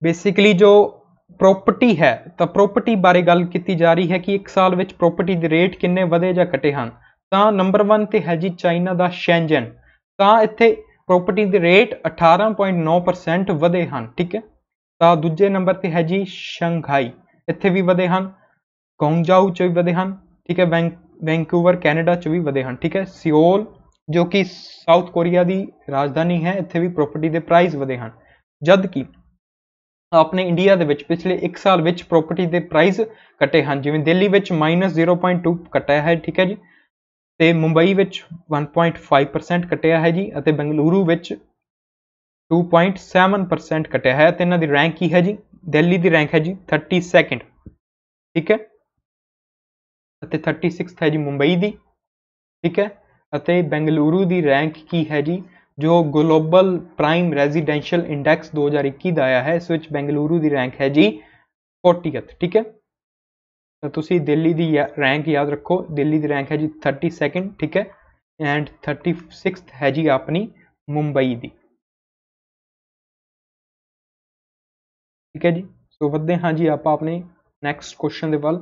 ਬੇਸਿਕਲੀ ਜੋ ਪ੍ਰਾਪਰਟੀ ਹੈ ਤਾਂ ਪ੍ਰਾਪਰਟੀ ਬਾਰੇ ਗੱਲ ਕੀਤੀ ਜਾ ਰਹੀ ਹੈ ਕਿ ਇੱਕ ਸਾਲ ਵਿੱਚ ਪ੍ਰਾਪਰਟੀ ਦੇ ਰੇਟ ਕਿੰਨੇ ਵਧੇ ਜਾਂ ਘਟੇ ਹਨ ਤਾਂ ਨੰਬਰ 1 ਤੇ ਹੈ ਜੀ ਚਾਈਨਾ ਦਾ ਸ਼ੈਂਜਨ ਤਾਂ ਇੱਥੇ ਪ੍ਰਾਪਰਟੀ ਦੇ ਰੇਟ 18.9% ਵਧੇ ਹਨ ਠੀਕ ਹੈ ਤਾਂ ਦੂਜੇ ਨੰਬਰ ਤੇ ਹੈ ਜੀ ਸ਼ੰਘਾਈ ਇੱਥੇ ਵੀ ਵਧੇ ਹਨ ਗੋਂਗਜਾਊ ਚ ਵੀ ਵਧੇ ਹਨ ਠੀਕ ਹੈ ਵੈਂਕੂਵਰ ਕੈਨੇਡਾ ਚ ਵੀ ਵਧੇ ਹਨ ਠੀਕ ਹੈ ਸਿਓਲ ਜੋ ਕਿ ਸਾਊਥ ਕੋਰੀਆ ਦੀ ਰਾਜਧਾਨੀ ਹੈ ਇੱਥੇ ਵੀ ਪ੍ਰਾਪਰਟੀ ਦੇ ਪ੍ਰਾਈਸ ਵਧੇ ਹਨ ਜਦ ਕਿ ਆਪਣੇ ਇੰਡੀਆ ਦੇ ਵਿੱਚ ਪਿਛਲੇ 1 ਸਾਲ ਵਿੱਚ ਪ੍ਰਾਪਰਟੀ ਦੇ ਪ੍ਰਾਈਸ ਘਟੇ ਹਨ ਜਿਵੇਂ ਦਿੱਲੀ ਵਿੱਚ -0.2 ਘਟਿਆ ਹੈ ਠੀਕ ਹੈ ਜੀ ਤੇ ਮੁੰਬਈ ਵਿੱਚ 1.5% ਕਟਿਆ ਹੈ ਜੀ ਅਤੇ ਬੰਗਲੁਰੂ ਵਿੱਚ 2.7% ਕਟਿਆ ਹੈ ਤੇ ਇਹਨਾਂ ਦੀ ਰੈਂਕ ਕੀ ਹੈ ਜੀ ਦਿੱਲੀ ਦੀ ਰੈਂਕ ਹੈ ਜੀ 32nd ਠੀਕ ਹੈ ਅਤੇ 36th ਹੈ ਜੀ ਮੁੰਬਈ ਦੀ ਠੀਕ ਹੈ ਅਤੇ ਬੰਗਲੁਰੂ ਦੀ ਰੈਂਕ ਕੀ ਹੈ ਜੀ ਜੋ ਗਲੋਬਲ ਪ੍ਰਾਈਮ ਰੈਜ਼ੀਡੈਂਸ਼ੀਅਲ ਇੰਡੈਕਸ 2021 ਦਾ ਆਇਆ ਹੈ ਇਸ ਵਿੱਚ ਬੰਗਲੁਰੂ ਦੀ ਰੈਂਕ ਹੈ ਜੀ 40th ਠੀਕ ਹੈ ਤੁਸੀਂ ਦਿੱਲੀ ਦੀ ਰੈਂਕ ਯਾਦ ਰੱਖੋ ਦਿੱਲੀ ਦੀ ਰੈਂਕ ਹੈ ਜੀ 32nd ਠੀਕ ਹੈ ਐਂਡ 36th ਹੈ ਜੀ ਆਪਣੀ ਮੁੰਬਈ ਦੀ ਠੀਕ ਹੈ ਜੀ ਸੋ ਵੱਧਦੇ ਹਾਂ ਜੀ ਆਪਾਂ ਆਪਣੇ ਨੈਕਸਟ ਕੁਐਸਚਨ ਦੇ ਵੱਲ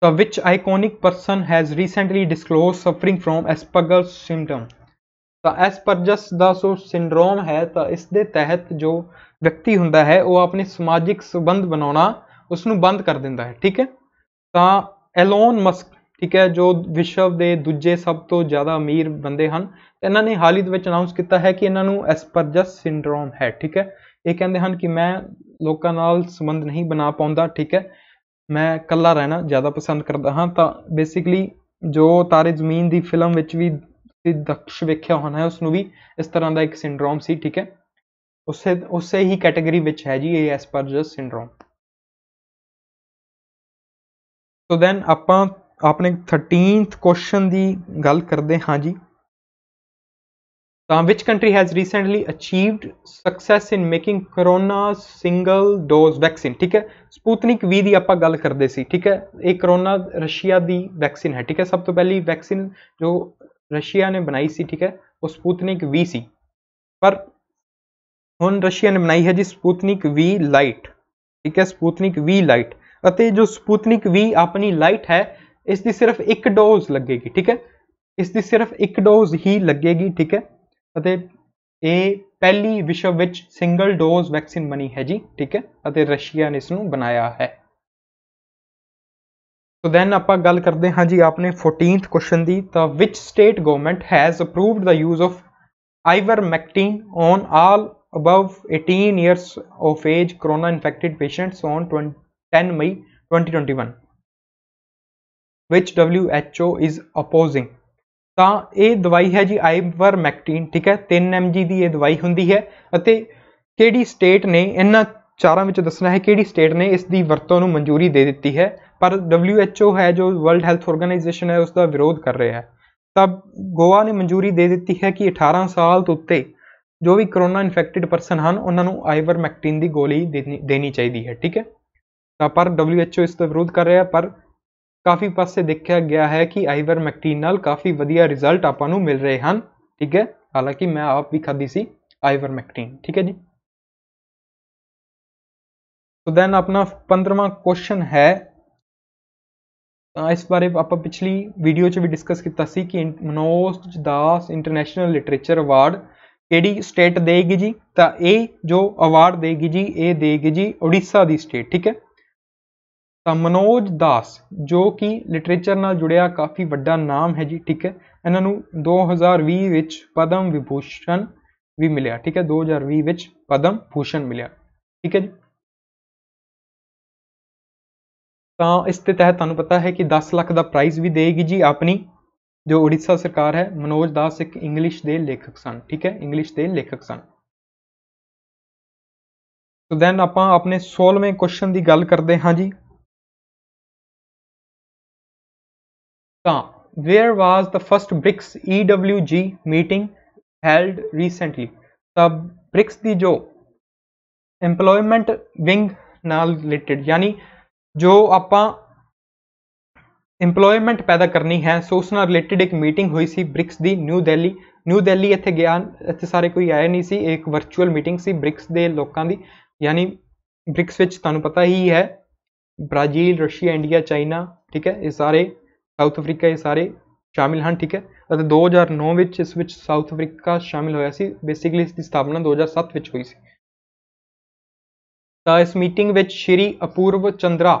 ਤਾਂ ਵਿਚ iconic person has recently disclosed suffering from Asperger syndrome ਤਾਂ ਐਸਪਰਜਸ ਦਾ ਸੋ ਸਿੰਡਰੋਮ ਹੈ ਤਾਂ ਇਸ ਦੇ ਤਹਿਤ ਜੋ ਵਿਅਕਤੀ ਹੁੰਦਾ ਹੈ ਉਹ ਆਪਣੇ ਸਮਾਜਿਕ ਸਬੰਧ ਬਣਾਉਣਾ ਉਸ ਨੂੰ ਬੰਦ ਕਰ ਦਿੰਦਾ ਹੈ ਠੀਕ ਹੈ ਤਾਂ ਐਲੋਨ ਮਸਕ ਠੀਕ ਹੈ ਜੋ ਵਿਸ਼ਵ ਦੇ ਦੂਜੇ ਸਭ ਤੋਂ ਜ਼ਿਆਦਾ ਅਮੀਰ ਬੰਦੇ ਹਨ ਇਹਨਾਂ ਨੇ ਹਾਲ ਹੀ ਦੇ ਵਿੱਚ ਅਨਾਉਂਸ ਕੀਤਾ ਹੈ ਕਿ ਇਹਨਾਂ ਨੂੰ ਐਸਪਰਜਸ ਸਿੰਡਰੋਮ ਹੈ ਠੀਕ ਹੈ ਇਹ ਕਹਿੰਦੇ ਹਨ ਕਿ ਮੈਂ ਲੋਕਾਂ ਨਾਲ ਸੰਬੰਧ ਨਹੀਂ ਬਣਾ ਪਾਉਂਦਾ ਠੀਕ ਹੈ ਮੈਂ ਇਕੱਲਾ ਰਹਿਣਾ ਜ਼ਿਆਦਾ ਪਸੰਦ ਕਰਦਾ ਹਾਂ ਤਾਂ ਬੇਸਿਕਲੀ ਜੋ ਤਾਰੇ ਜ਼ਮੀਨ ਦੀ ਫਿਲਮ ਵਿੱਚ ਵੀ ਦਕਸ਼ ਵੇਖਿਆ ਹੋਣਾ ਹੈ ਉਸ ਨੂੰ ਵੀ ਇਸ ਤਰ੍ਹਾਂ ਦਾ ਇੱਕ ਸਿੰਡਰੋਮ ਸੀ ਠੀਕ ਹੈ ਉਸੇ ਉਸੇ ਹੀ ਕੈਟਾਗਰੀ ਵਿੱਚ ਹੈ ਜੀ ਇਹ ਐਸਪਰਜਸ ਸਿੰਡਰੋਮ ਸੋ ਦੈਨ ਆਪਾਂ ਆਪਣੇ 13th ਕੁਐਸਚਨ ਦੀ ਗੱਲ ਕਰਦੇ ਹਾਂ ਜੀ ਤਾਂ which country has recently achieved success in making corona single dose vaccine ਠੀਕ ਹੈ ਸਪੂਤਨਿਕ ਵੀ ਦੀ ਆਪਾਂ ਗੱਲ ਕਰਦੇ ਸੀ ਠੀਕ ਹੈ ਇਹ ਕਰੋਨਾ ਰਸ਼ੀਆ ਦੀ ਵੈਕਸੀਨ ਹੈ ਠੀਕ ਹੈ ਸਭ ਤੋਂ ਪਹਿਲੀ ਵੈਕਸੀਨ ਜੋ ਰਸ਼ੀਆ ਨੇ ਬਣਾਈ ਸੀ ਠੀਕ ਹੈ ਉਹ ਸਪੂਤਨਿਕ ਵੀ ਸੀ ਪਰ ਹੁਣ ਰਸ਼ੀਆ ਨੇ ਬਣਾਈ ਹੈ ਜੀ ਸਪੂਤਨਿਕ V ਲਾਈਟ ਠੀਕ ਹੈ ਸਪੂਤਨਿਕ V ਲਾਈਟ ਅਤੇ ਜੋ ਸਪੂਤਨਿਕ V ਆਪਣੀ ਲਾਈਟ ਹੈ ਇਸ ਦੀ ਸਿਰਫ ਇੱਕ ਡੋਜ਼ ਲੱਗੇਗੀ ਠੀਕ ਹੈ ਇਸ ਦੀ ਸਿਰਫ ਇੱਕ ਡੋਜ਼ ਹੀ ਲੱਗੇਗੀ ਠੀਕ ਹੈ ਅਤੇ ਇਹ ਪਹਿਲੀ ਵਿਸ਼ਵ ਵਿੱਚ ਸਿੰਗਲ ਡੋਜ਼ ਵੈਕਸੀਨ ਬਣੀ ਹੈ ਜੀ ਠੀਕ ਹੈ ਅਤੇ ਰਸ਼ੀਆ ਨੇ ਇਸ ਨੂੰ ਬਣਾਇਆ ਹੈ ਸੋ ਦੈਨ ਆਪਾਂ ਗੱਲ ਕਰਦੇ ਹਾਂ ਜੀ ਆਪਨੇ 14th ਕੁਐਸਚਨ ਦੀ ਤਾਂ which state government has approved the use of ivermectin on all above 18 years of age corona infected patients on 20, 10 May 2021 which WHO is opposing ਤਾਂ ਇਹ ਦਵਾਈ ਹੈ ਜੀ ਆਈਵਰਮੈਕਟਿਨ ਠੀਕ ਹੈ 3 mg ਦੀ ਇਹ ਦਵਾਈ ਹੁੰਦੀ ਹੈ ਅਤੇ ਕਿਹੜੀ ਸਟੇਟ ਨੇ ਇਹਨਾਂ ਚਾਰਾਂ ਵਿੱਚ ਦੱਸਣਾ ਹੈ ਕਿਹੜੀ ਸਟੇਟ ਨੇ ਇਸ ਦੀ ਵਰਤੋਂ ਨੂੰ ਮਨਜ਼ੂਰੀ ਦੇ ਦਿੱਤੀ ਹੈ ਪਰ WHO ਹੈ ਜੋ ਵਰਲਡ ਹੈਲਥ ਆਰਗੇਨਾਈਜੇਸ਼ਨ ਹੈ ਉਸ ਦਾ ਵਿਰੋਧ ਕਰ ਰਿਹਾ ਹੈ ਤਬ ਗੋਆ ਨੇ ਮਨਜ਼ੂਰੀ ਦੇ ਦਿੱਤੀ ਹੈ ਕਿ 18 ਸਾਲ ਤੋਂ ਉੱਤੇ ਜੋ ਵੀ ਕਰੋਨਾ ਇਨਫੈਕਟਿਡ ਪਰਸਨ ਹਨ ਉਹਨਾਂ ਨੂੰ ਆਈਵਰਮੈਕਟਿਨ ਦੀ ਗੋਲੀ ਦੇਣੀ ਚਾਹੀਦੀ ਹੈ ਠੀਕ ਹੈ ਤਾਂ ਪਰ WHO ਇਸ ਤੋਂ ਵਿਰੋਧ ਕਰ ਰਿਹਾ ਪਰ ਕਾਫੀ ਪਾਸੇ ਦੇਖਿਆ ਗਿਆ ਹੈ ਕਿ ਆਈਵਰਮੈਕਟਿਨ ਨਾਲ ਕਾਫੀ ਵਧੀਆ ਰਿਜ਼ਲਟ ਆਪਾਂ ਨੂੰ ਮਿਲ ਰਹੇ ਹਨ ਠੀਕ ਹੈ ਹਾਲਾਂਕਿ ਮੈਂ ਆਪ ਵੀ ਖਾਧੀ ਸੀ ਆਈਵਰਮੈਕਟਿਨ ਠੀਕ ਹੈ ਜੀ ਸੋ ਦੈਨ ਆਪਣਾ 15ਵਾਂ ਕੁਐਸਚਨ ਹੈ ਤਾਂ ਇਸ ਬਾਰੇ ਆਪਾਂ ਪਿਛਲੀ ਵੀਡੀਓ 'ਚ ਵੀ ਡਿਸਕਸ ਕੀਤਾ ਸੀ ਕਿ Manoj Das international literature award ਕਿਹੜੀ ਸਟੇਟ ਦੇਗੀ ਜੀ ਤਾਂ ਇਹ ਜੋ ਅਵਾਰਡ ਦੇਗੀ ਜੀ ਇਹ ਦੇਗੀ ਜੀ ਉੜੀਸਾ ਦੀ ਸਟੇਟ ਠੀਕ ਹੈ ਤਾਂ ਮਨੋਜ ਦਾਸ ਜੋ ਕਿ ਲਿਟਰੇਚਰ ਨਾਲ ਜੁੜਿਆ ਕਾਫੀ ਵੱਡਾ ਨਾਮ ਹੈ ਜੀ ਠੀਕ ਹੈ ਇਹਨਾਂ ਨੂੰ 2020 ਵਿੱਚ ਪਦਮ ਵਿਭੂਸ਼ਣ ਵੀ ਮਿਲਿਆ ਠੀਕ ਹੈ 2020 ਵਿੱਚ ਪਦਮ ਭੂਸ਼ਣ ਮਿਲਿਆ ਠੀਕ ਹੈ ਜੀ ਤਾਂ ਇਸ ਦੇ ਤਹਿਤ ਤੁਹਾਨੂੰ ਪਤਾ ਹੈ ਕਿ 10 ਲੱਖ ਦਾ ਪ੍ਰਾਈਜ਼ ਵੀ ਦੇਗੀ ਜੀ ਆਪਣੀ ਜੋ ਉੜੀਸਾ ਸਰਕਾਰ ਹੈ ਮਨੋਜ ਦਾਸ ਇੱਕ ਇੰਗਲਿਸ਼ ਦੇ ਲੇਖਕ ਸਨ ਠੀਕ ਹੈ ਇੰਗਲਿਸ਼ ਦੇ ਲੇਖਕ ਸਨ ਸੋ ਦੈਨ ਆਪਾਂ ਆਪਣੇ 16ਵੇਂ ਕੁਐਸਚਨ ਦੀ ਗੱਲ ਕਰਦੇ ਹਾਂ ਜੀ ਤਾਂ where was the first BRICS EWG meeting held recently ਤਾਂ ਬ੍ਰਿਕਸ ਦੀ ਜੋ EMPLOYMENT ਵਿੰਗ ਨਾਲ ਰਿਲੇਟਡ ਯਾਨੀ ਜੋ ਆਪਾਂ ਇੰਪਲੋਇਮੈਂਟ ਪੈਦਾ ਕਰਨੀ ਹੈ ਸੋ ਉਸ ਨਾਲ ਰਿਲੇਟਡ ਇੱਕ ਮੀਟਿੰਗ ਹੋਈ ਸੀ ਬ੍ਰਿਕਸ ਦੀ ਨਿਊ ਦਿੱਲੀ ਨਿਊ ਦਿੱਲੀ ਇੱਥੇ ਗਿਆ ਇੱਥੇ ਸਾਰੇ ਕੋਈ ਆਏ ਨਹੀਂ ਸੀ ਇੱਕ ਵਰਚੁਅਲ ਮੀਟਿੰਗ ਸੀ ਬ੍ਰਿਕਸ ਦੇ ਲੋਕਾਂ ਦੀ ਯਾਨੀ ਬ੍ਰਿਕਸ ਵਿੱਚ ਤੁਹਾਨੂੰ ਪਤਾ ਹੀ ਹੈ ਬ੍ਰਾਜ਼ੀਲ ਰਸ਼ੀਆ ਇੰਡੀਆ ਚਾਈਨਾ ਠੀਕ ਹੈ ਇਹ ਸਾਰੇ ਸਾਊਥ ਅਫਰੀਕਾ ਇਹ ਸਾਰੇ ਸ਼ਾਮਿਲ ਹਨ ਠੀਕ ਹੈ ਅਤੇ 2009 ਵਿੱਚ ਇਸ ਵਿੱਚ ਸਾਊਥ ਅਫਰੀਕਾ ਸ਼ਾਮਿਲ ਹੋਇਆ ਸੀ ਬੇਸਿਕਲੀ ਇਸ ਦੀ ਸਥਾਪਨਾ 2007 ਵਿੱਚ ਹੋਈ ਸੀ ਤਾਂ ਇਸ ਮੀਟਿੰਗ ਵਿੱਚ ਸ਼੍ਰੀ ਅਪੂਰਵ ਚੰਦਰਾ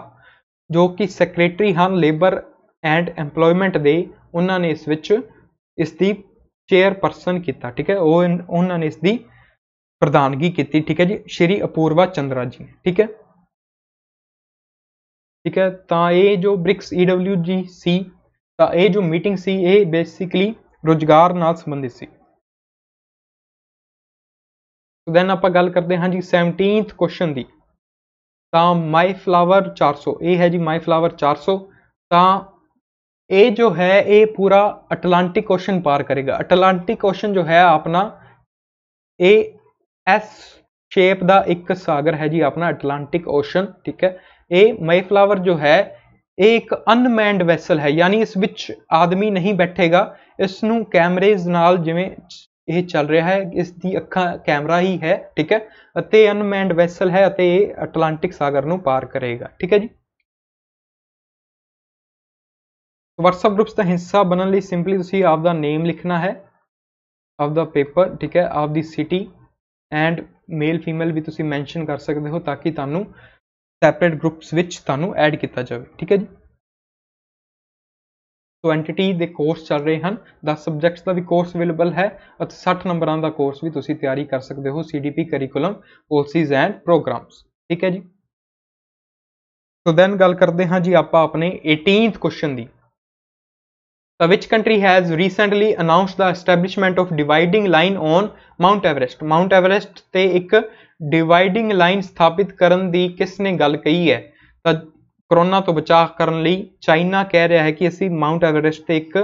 ਜੋ ਕਿ ਸੈਕਟਰੀ ਹਨ ਲੇਬਰ ਐਂਡ এমਪਲੋਇਮੈਂਟ ਦੇ ਉਹਨਾਂ ਨੇ ਇਸ ਵਿੱਚ ਇਸ ਦੀ ਚੇਅਰ ਪਰਸਨ ਕੀਤਾ ਠੀਕ ਹੈ ਉਹ ਉਹਨਾਂ ਨੇ ਇਸ ਦੀ ਪ੍ਰਧਾਨਗੀ ਕੀਤੀ ਠੀਕ ਹੈ ਜੀ ਸ਼੍ਰੀ ਅਪੂਰਵਾ ਚੰਦਰਾ ਜੀ ਠੀਕ ਹੈ ਠੀਕ ਹੈ ਤਾਂ ਇਹ ਜੋ ਬ੍ਰਿਕਸ EWGC ਤਾਂ ਇਹ ਜੋ ਮੀਟਿੰਗ ਸੀ ਇਹ ਬੇਸਿਕਲੀ ਰੋਜ਼ਗਾਰ ਨਾਲ ਸੰਬੰਧਿਤ ਸੀ ਸੋ ਦੈਨ ਆਪਾਂ ਗੱਲ ਕਰਦੇ ਹਾਂ ਜੀ 17th ਕੁਐਸਚਨ ਦੀ ਤਾਂ ਮਾਈ ਫਲਾਵਰ 400 ਇਹ ਹੈ ਜੀ ਮਾਈ ਫਲਾਵਰ 400 ਤਾਂ ਇਹ ਜੋ ਹੈ ਇਹ ਪੂਰਾ ਅਟਲਾਂਟਿਕ ਓਸ਼ਨ ਪਾਰ ਕਰੇਗਾ ਅਟਲਾਂਟਿਕ ਓਸ਼ਨ ਜੋ ਹੈ ਆਪਣਾ ਇਹ ਐਸ ਸ਼ੇਪ ਦਾ ਇੱਕ ਸਾਗਰ ਹੈ ਜੀ ਆਪਣਾ ਅਟਲਾਂਟਿਕ ਓਸ਼ਨ ਠੀਕ ਹੈ ਇਹ ਮੇਫਲਾਵਰ ਜੋ ਹੈ ਇਹ ਇੱਕ ਅਨਮੈਂਡ ਵੈਸਲ ਹੈ ਯਾਨੀ ਇਸ ਵਿੱਚ ਆਦਮੀ ਨਹੀਂ ਬੈਠੇਗਾ ਇਸ ਨੂੰ ਕੈਮਰੇਜ਼ ਨਾਲ ਜਿਵੇਂ ਇਹ ਚੱਲ ਰਿਹਾ ਹੈ ਇਸ ਦੀ ਅੱਖਾਂ ਕੈਮਰਾ ਹੀ ਹੈ ਠੀਕ ਹੈ ਅਤੇ ਅਨਮੈਂਡ ਵੈਸਲ ਹੈ ਅਤੇ ਇਹ ਅਟਲਾਂਟਿਕ ਸਾਗਰ ਨੂੰ ਪਾਰ ਕਰੇਗਾ ਠੀਕ ਹੈ ਜੀ WhatsApp ਗਰੁੱਪਸ ਦਾ ਹਿੱਸਾ ਬਣਨ ਲਈ ਸਿੰਪਲੀ ਤੁਸੀਂ ਆਪ ਦਾ ਨੇਮ ਲਿਖਣਾ ਹੈ ਆਪ ਦਾ ਪੇਪਰ ਠੀਕ ਹੈ ਆਪ ਦੀ ਸਿਟੀ ਐਂਡ ਮੇਲ ਫੀਮੇਲ ਵੀ ਤੁਸੀਂ ਮੈਂਸ਼ਨ ਕਰ ਸਕਦੇ ਹੋ ਤਾਂ ਕਿ ਤੁਹਾਨੂੰ ਸੈਪਰੇਟ ਗਰੁੱਪਸ ਵਿੱਚ ਤੁਹਾਨੂੰ ਐਡ ਕੀਤਾ ਜਾਵੇ ਠੀਕ ਹੈ ਜੀ ਸੋ ਐਂਟੀਟੀ ਦੇ ਕੋਰਸ ਚੱਲ ਰਹੇ ਹਨ 10 ਸਬਜੈਕਟਸ ਦਾ ਵੀ ਕੋਰਸ ਅਵੇਲੇਬਲ ਹੈ ਅਤੇ 60 ਨੰਬਰਾਂ ਦਾ ਕੋਰਸ ਵੀ ਤੁਸੀਂ ਤਿਆਰੀ ਕਰ ਸਕਦੇ ਹੋ CDP curriculum policies and programmes ਠੀਕ ਹੈ ਜੀ ਸੋ ਦੈਨ ਗੱਲ ਕਰਦੇ ਹਾਂ ਜੀ ਆਪਾਂ ਆਪਣੇ 18th ਕੁਐਸਚਨ ਦੀ So uh, which country has recently announced the establishment of dividing line on Mount Everest Mount Everest ਤੇ ਇੱਕ ਡਿਵਾਈਡਿੰਗ ਲਾਈਨ ਸਥਾਪਿਤ ਕਰਨ ਦੀ ਕਿਸ ਨੇ ਗੱਲ ਕਹੀ ਹੈ ਤਾਂ ਕਰੋਨਾ ਤੋਂ ਬਚਾਅ ਕਰਨ ਲਈ ਚਾਈਨਾ ਕਹਿ ਰਿਹਾ ਹੈ ਕਿ ਅਸੀਂ ਮਾਊਂਟ ਐਵਰੈਸਟ ਤੇ ਇੱਕ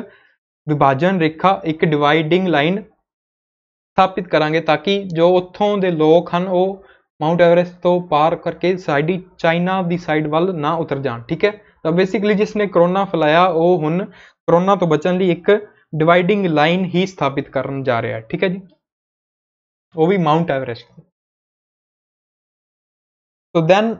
ਵਿਭਾਜਨ ਰੇਖਾ ਇੱਕ ਡਿਵਾਈਡਿੰਗ ਲਾਈਨ ਸਥਾਪਿਤ ਕਰਾਂਗੇ ਤਾਂ ਕਿ ਜੋ ਉੱਥੋਂ ਦੇ ਲੋਕ ਹਨ ਉਹ ਮਾਊਂਟ ਐਵਰੈਸਟ ਤੋਂ ਪਾਰ ਕਰਕੇ ਸਾਡੀ ਚਾਈਨਾ ਦੀ ਸਾਈਡ ਵੱਲ ਨਾ ਉਤਰ ਜਾਣ ਠੀਕ ਹੈ ਤਾਂ ਬੇਸਿਕਲੀ ਜਿਸ ਨੇ ਕਰੋਨਾ ਫਲਾਇਆ ਉਹ ਹੁਣ ਕਰੋਨਾ ਤੋਂ ਬਚਣ ਲਈ ਇੱਕ ਡਿਵਾਈਡਿੰਗ ਲਾਈਨ ਹੀ ਸਥਾਪਿਤ ਕਰਨ ਜਾ ਰਿਹਾ ਹੈ ਠੀਕ ਹੈ ਜੀ ਉਹ ਵੀ ਮਾਉਂਟ ਐਵਰੈਸਟ ਸੋ ਦੈਨ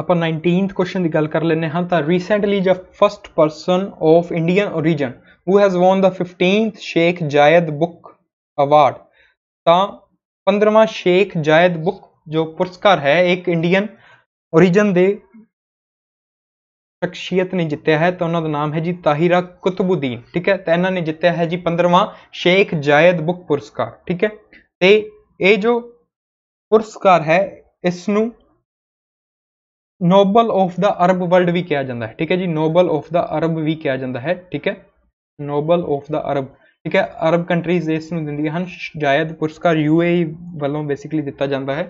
ਆਪਾਂ 19th ਕੁਐਸਚਨ ਦੀ ਗੱਲ ਕਰ ਲੈਨੇ ਹਾਂ ਤਾਂ ਰੀਸੈਂਟਲੀ ਜ first person of Indian origin who has won the 15th Sheikh Zayed book award ਤਾਂ 15ਵਾਂ ਸ਼ੇਖ ਜਾਇਦ ਬੁੱਕ ਜੋ ਪੁਰਸਕਾਰ ਹੈ ਇੱਕ ਇੰਡੀਅਨ origin ਦੇ ਸ਼ਖਸੀਅਤ ਨੇ ਜਿੱਤਿਆ ਹੈ ਤਾਂ ਉਹਨਾਂ ਦਾ ਨਾਮ ਹੈ ਜੀ ਤਾਹਿਰਾ ਕੁਤਬੁਦੀਨ ਠੀਕ ਹੈ ਤਾਂ ਇਹਨਾਂ ਨੇ ਜਿੱਤਿਆ ਹੈ ਜੀ 15ਵਾਂ ਸ਼ੇਖ ਜਾਇਦ ਬੁੱਕ ਪੁਰਸਕਾਰ ਠੀਕ ਹੈ ਤੇ ਇਹ ਜੋ ਪੁਰਸਕਾਰ ਹੈ ਇਸ ਨੂੰ Nobel of the Arab world ਵੀ ਕਿਹਾ ਜਾਂਦਾ ਹੈ ਠੀਕ ਹੈ ਜੀ ਨੋਬਲ ਆਫ ਦਾ ਅਰਬ ਵੀ ਕਿਹਾ ਜਾਂਦਾ ਹੈ ਠੀਕ ਹੈ ਨੋਬਲ ਆਫ ਦਾ ਅਰਬ ਠੀਕ ਹੈ ਅਰਬ ਕੰਟਰੀਜ਼ ਇਸ ਨੂੰ ਦਿੰਦੀਆਂ ਹਨ ਜਾਇਦ ਪੁਰਸਕਾਰ ਯੂਏਈ e ਵੱਲੋਂ ਬੇਸਿਕਲੀ ਦਿੱਤਾ ਜਾਂਦਾ ਹੈ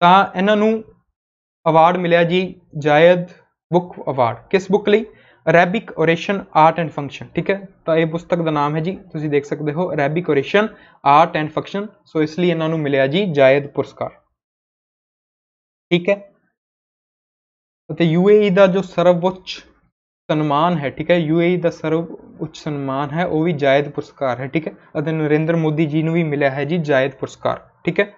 ਤਾਂ ਇਹਨਾਂ ਨੂੰ ਅਵਾਰਡ ਮਿਲਿਆ ਜੀ ਜਾਇਦ ਬੁੱਕ ਅਵਾਰਡ ਕਿਸ ਬੁੱਕ ਲਈ Arabic oration art and function ਠੀਕ ਹੈ ਤਾਂ ਇਹ ਪੁਸਤਕ ਦਾ ਨਾਮ ਹੈ ਜੀ ਤੁਸੀਂ ਦੇਖ ਸਕਦੇ ਹੋ Arabic oration art and function so ਇਸ ਲਈ ਇਹਨਾਂ ਨੂੰ ਮਿਲਿਆ ਜੀ ਜਾਇਦ ਪੁਰਸਕਾਰ ਠੀਕ ਹੈ ਤੇ ਯੂਏਈ e ਦਾ ਜੋ ਸਰਵਉੱਚ ਸਨਮਾਨ ਹੈ ਠੀਕ ਹੈ ਯੂਏਈ e ਦਾ ਸਰਵਉੱਚ ਸਨਮਾਨ ਹੈ ਉਹ ਵੀ ਜਾਇਦ ਪੁਰਸਕਾਰ ਹੈ ਠੀਕ ਹੈ ਅਤੇ ਨਰਿੰਦਰ ਮੋਦੀ ਜੀ ਨੂੰ ਵੀ ਮਿਲਿਆ ਹੈ ਜੀ ਜਾਇਦ ਪੁਰਸਕਾਰ ਠੀਕ ਹੈ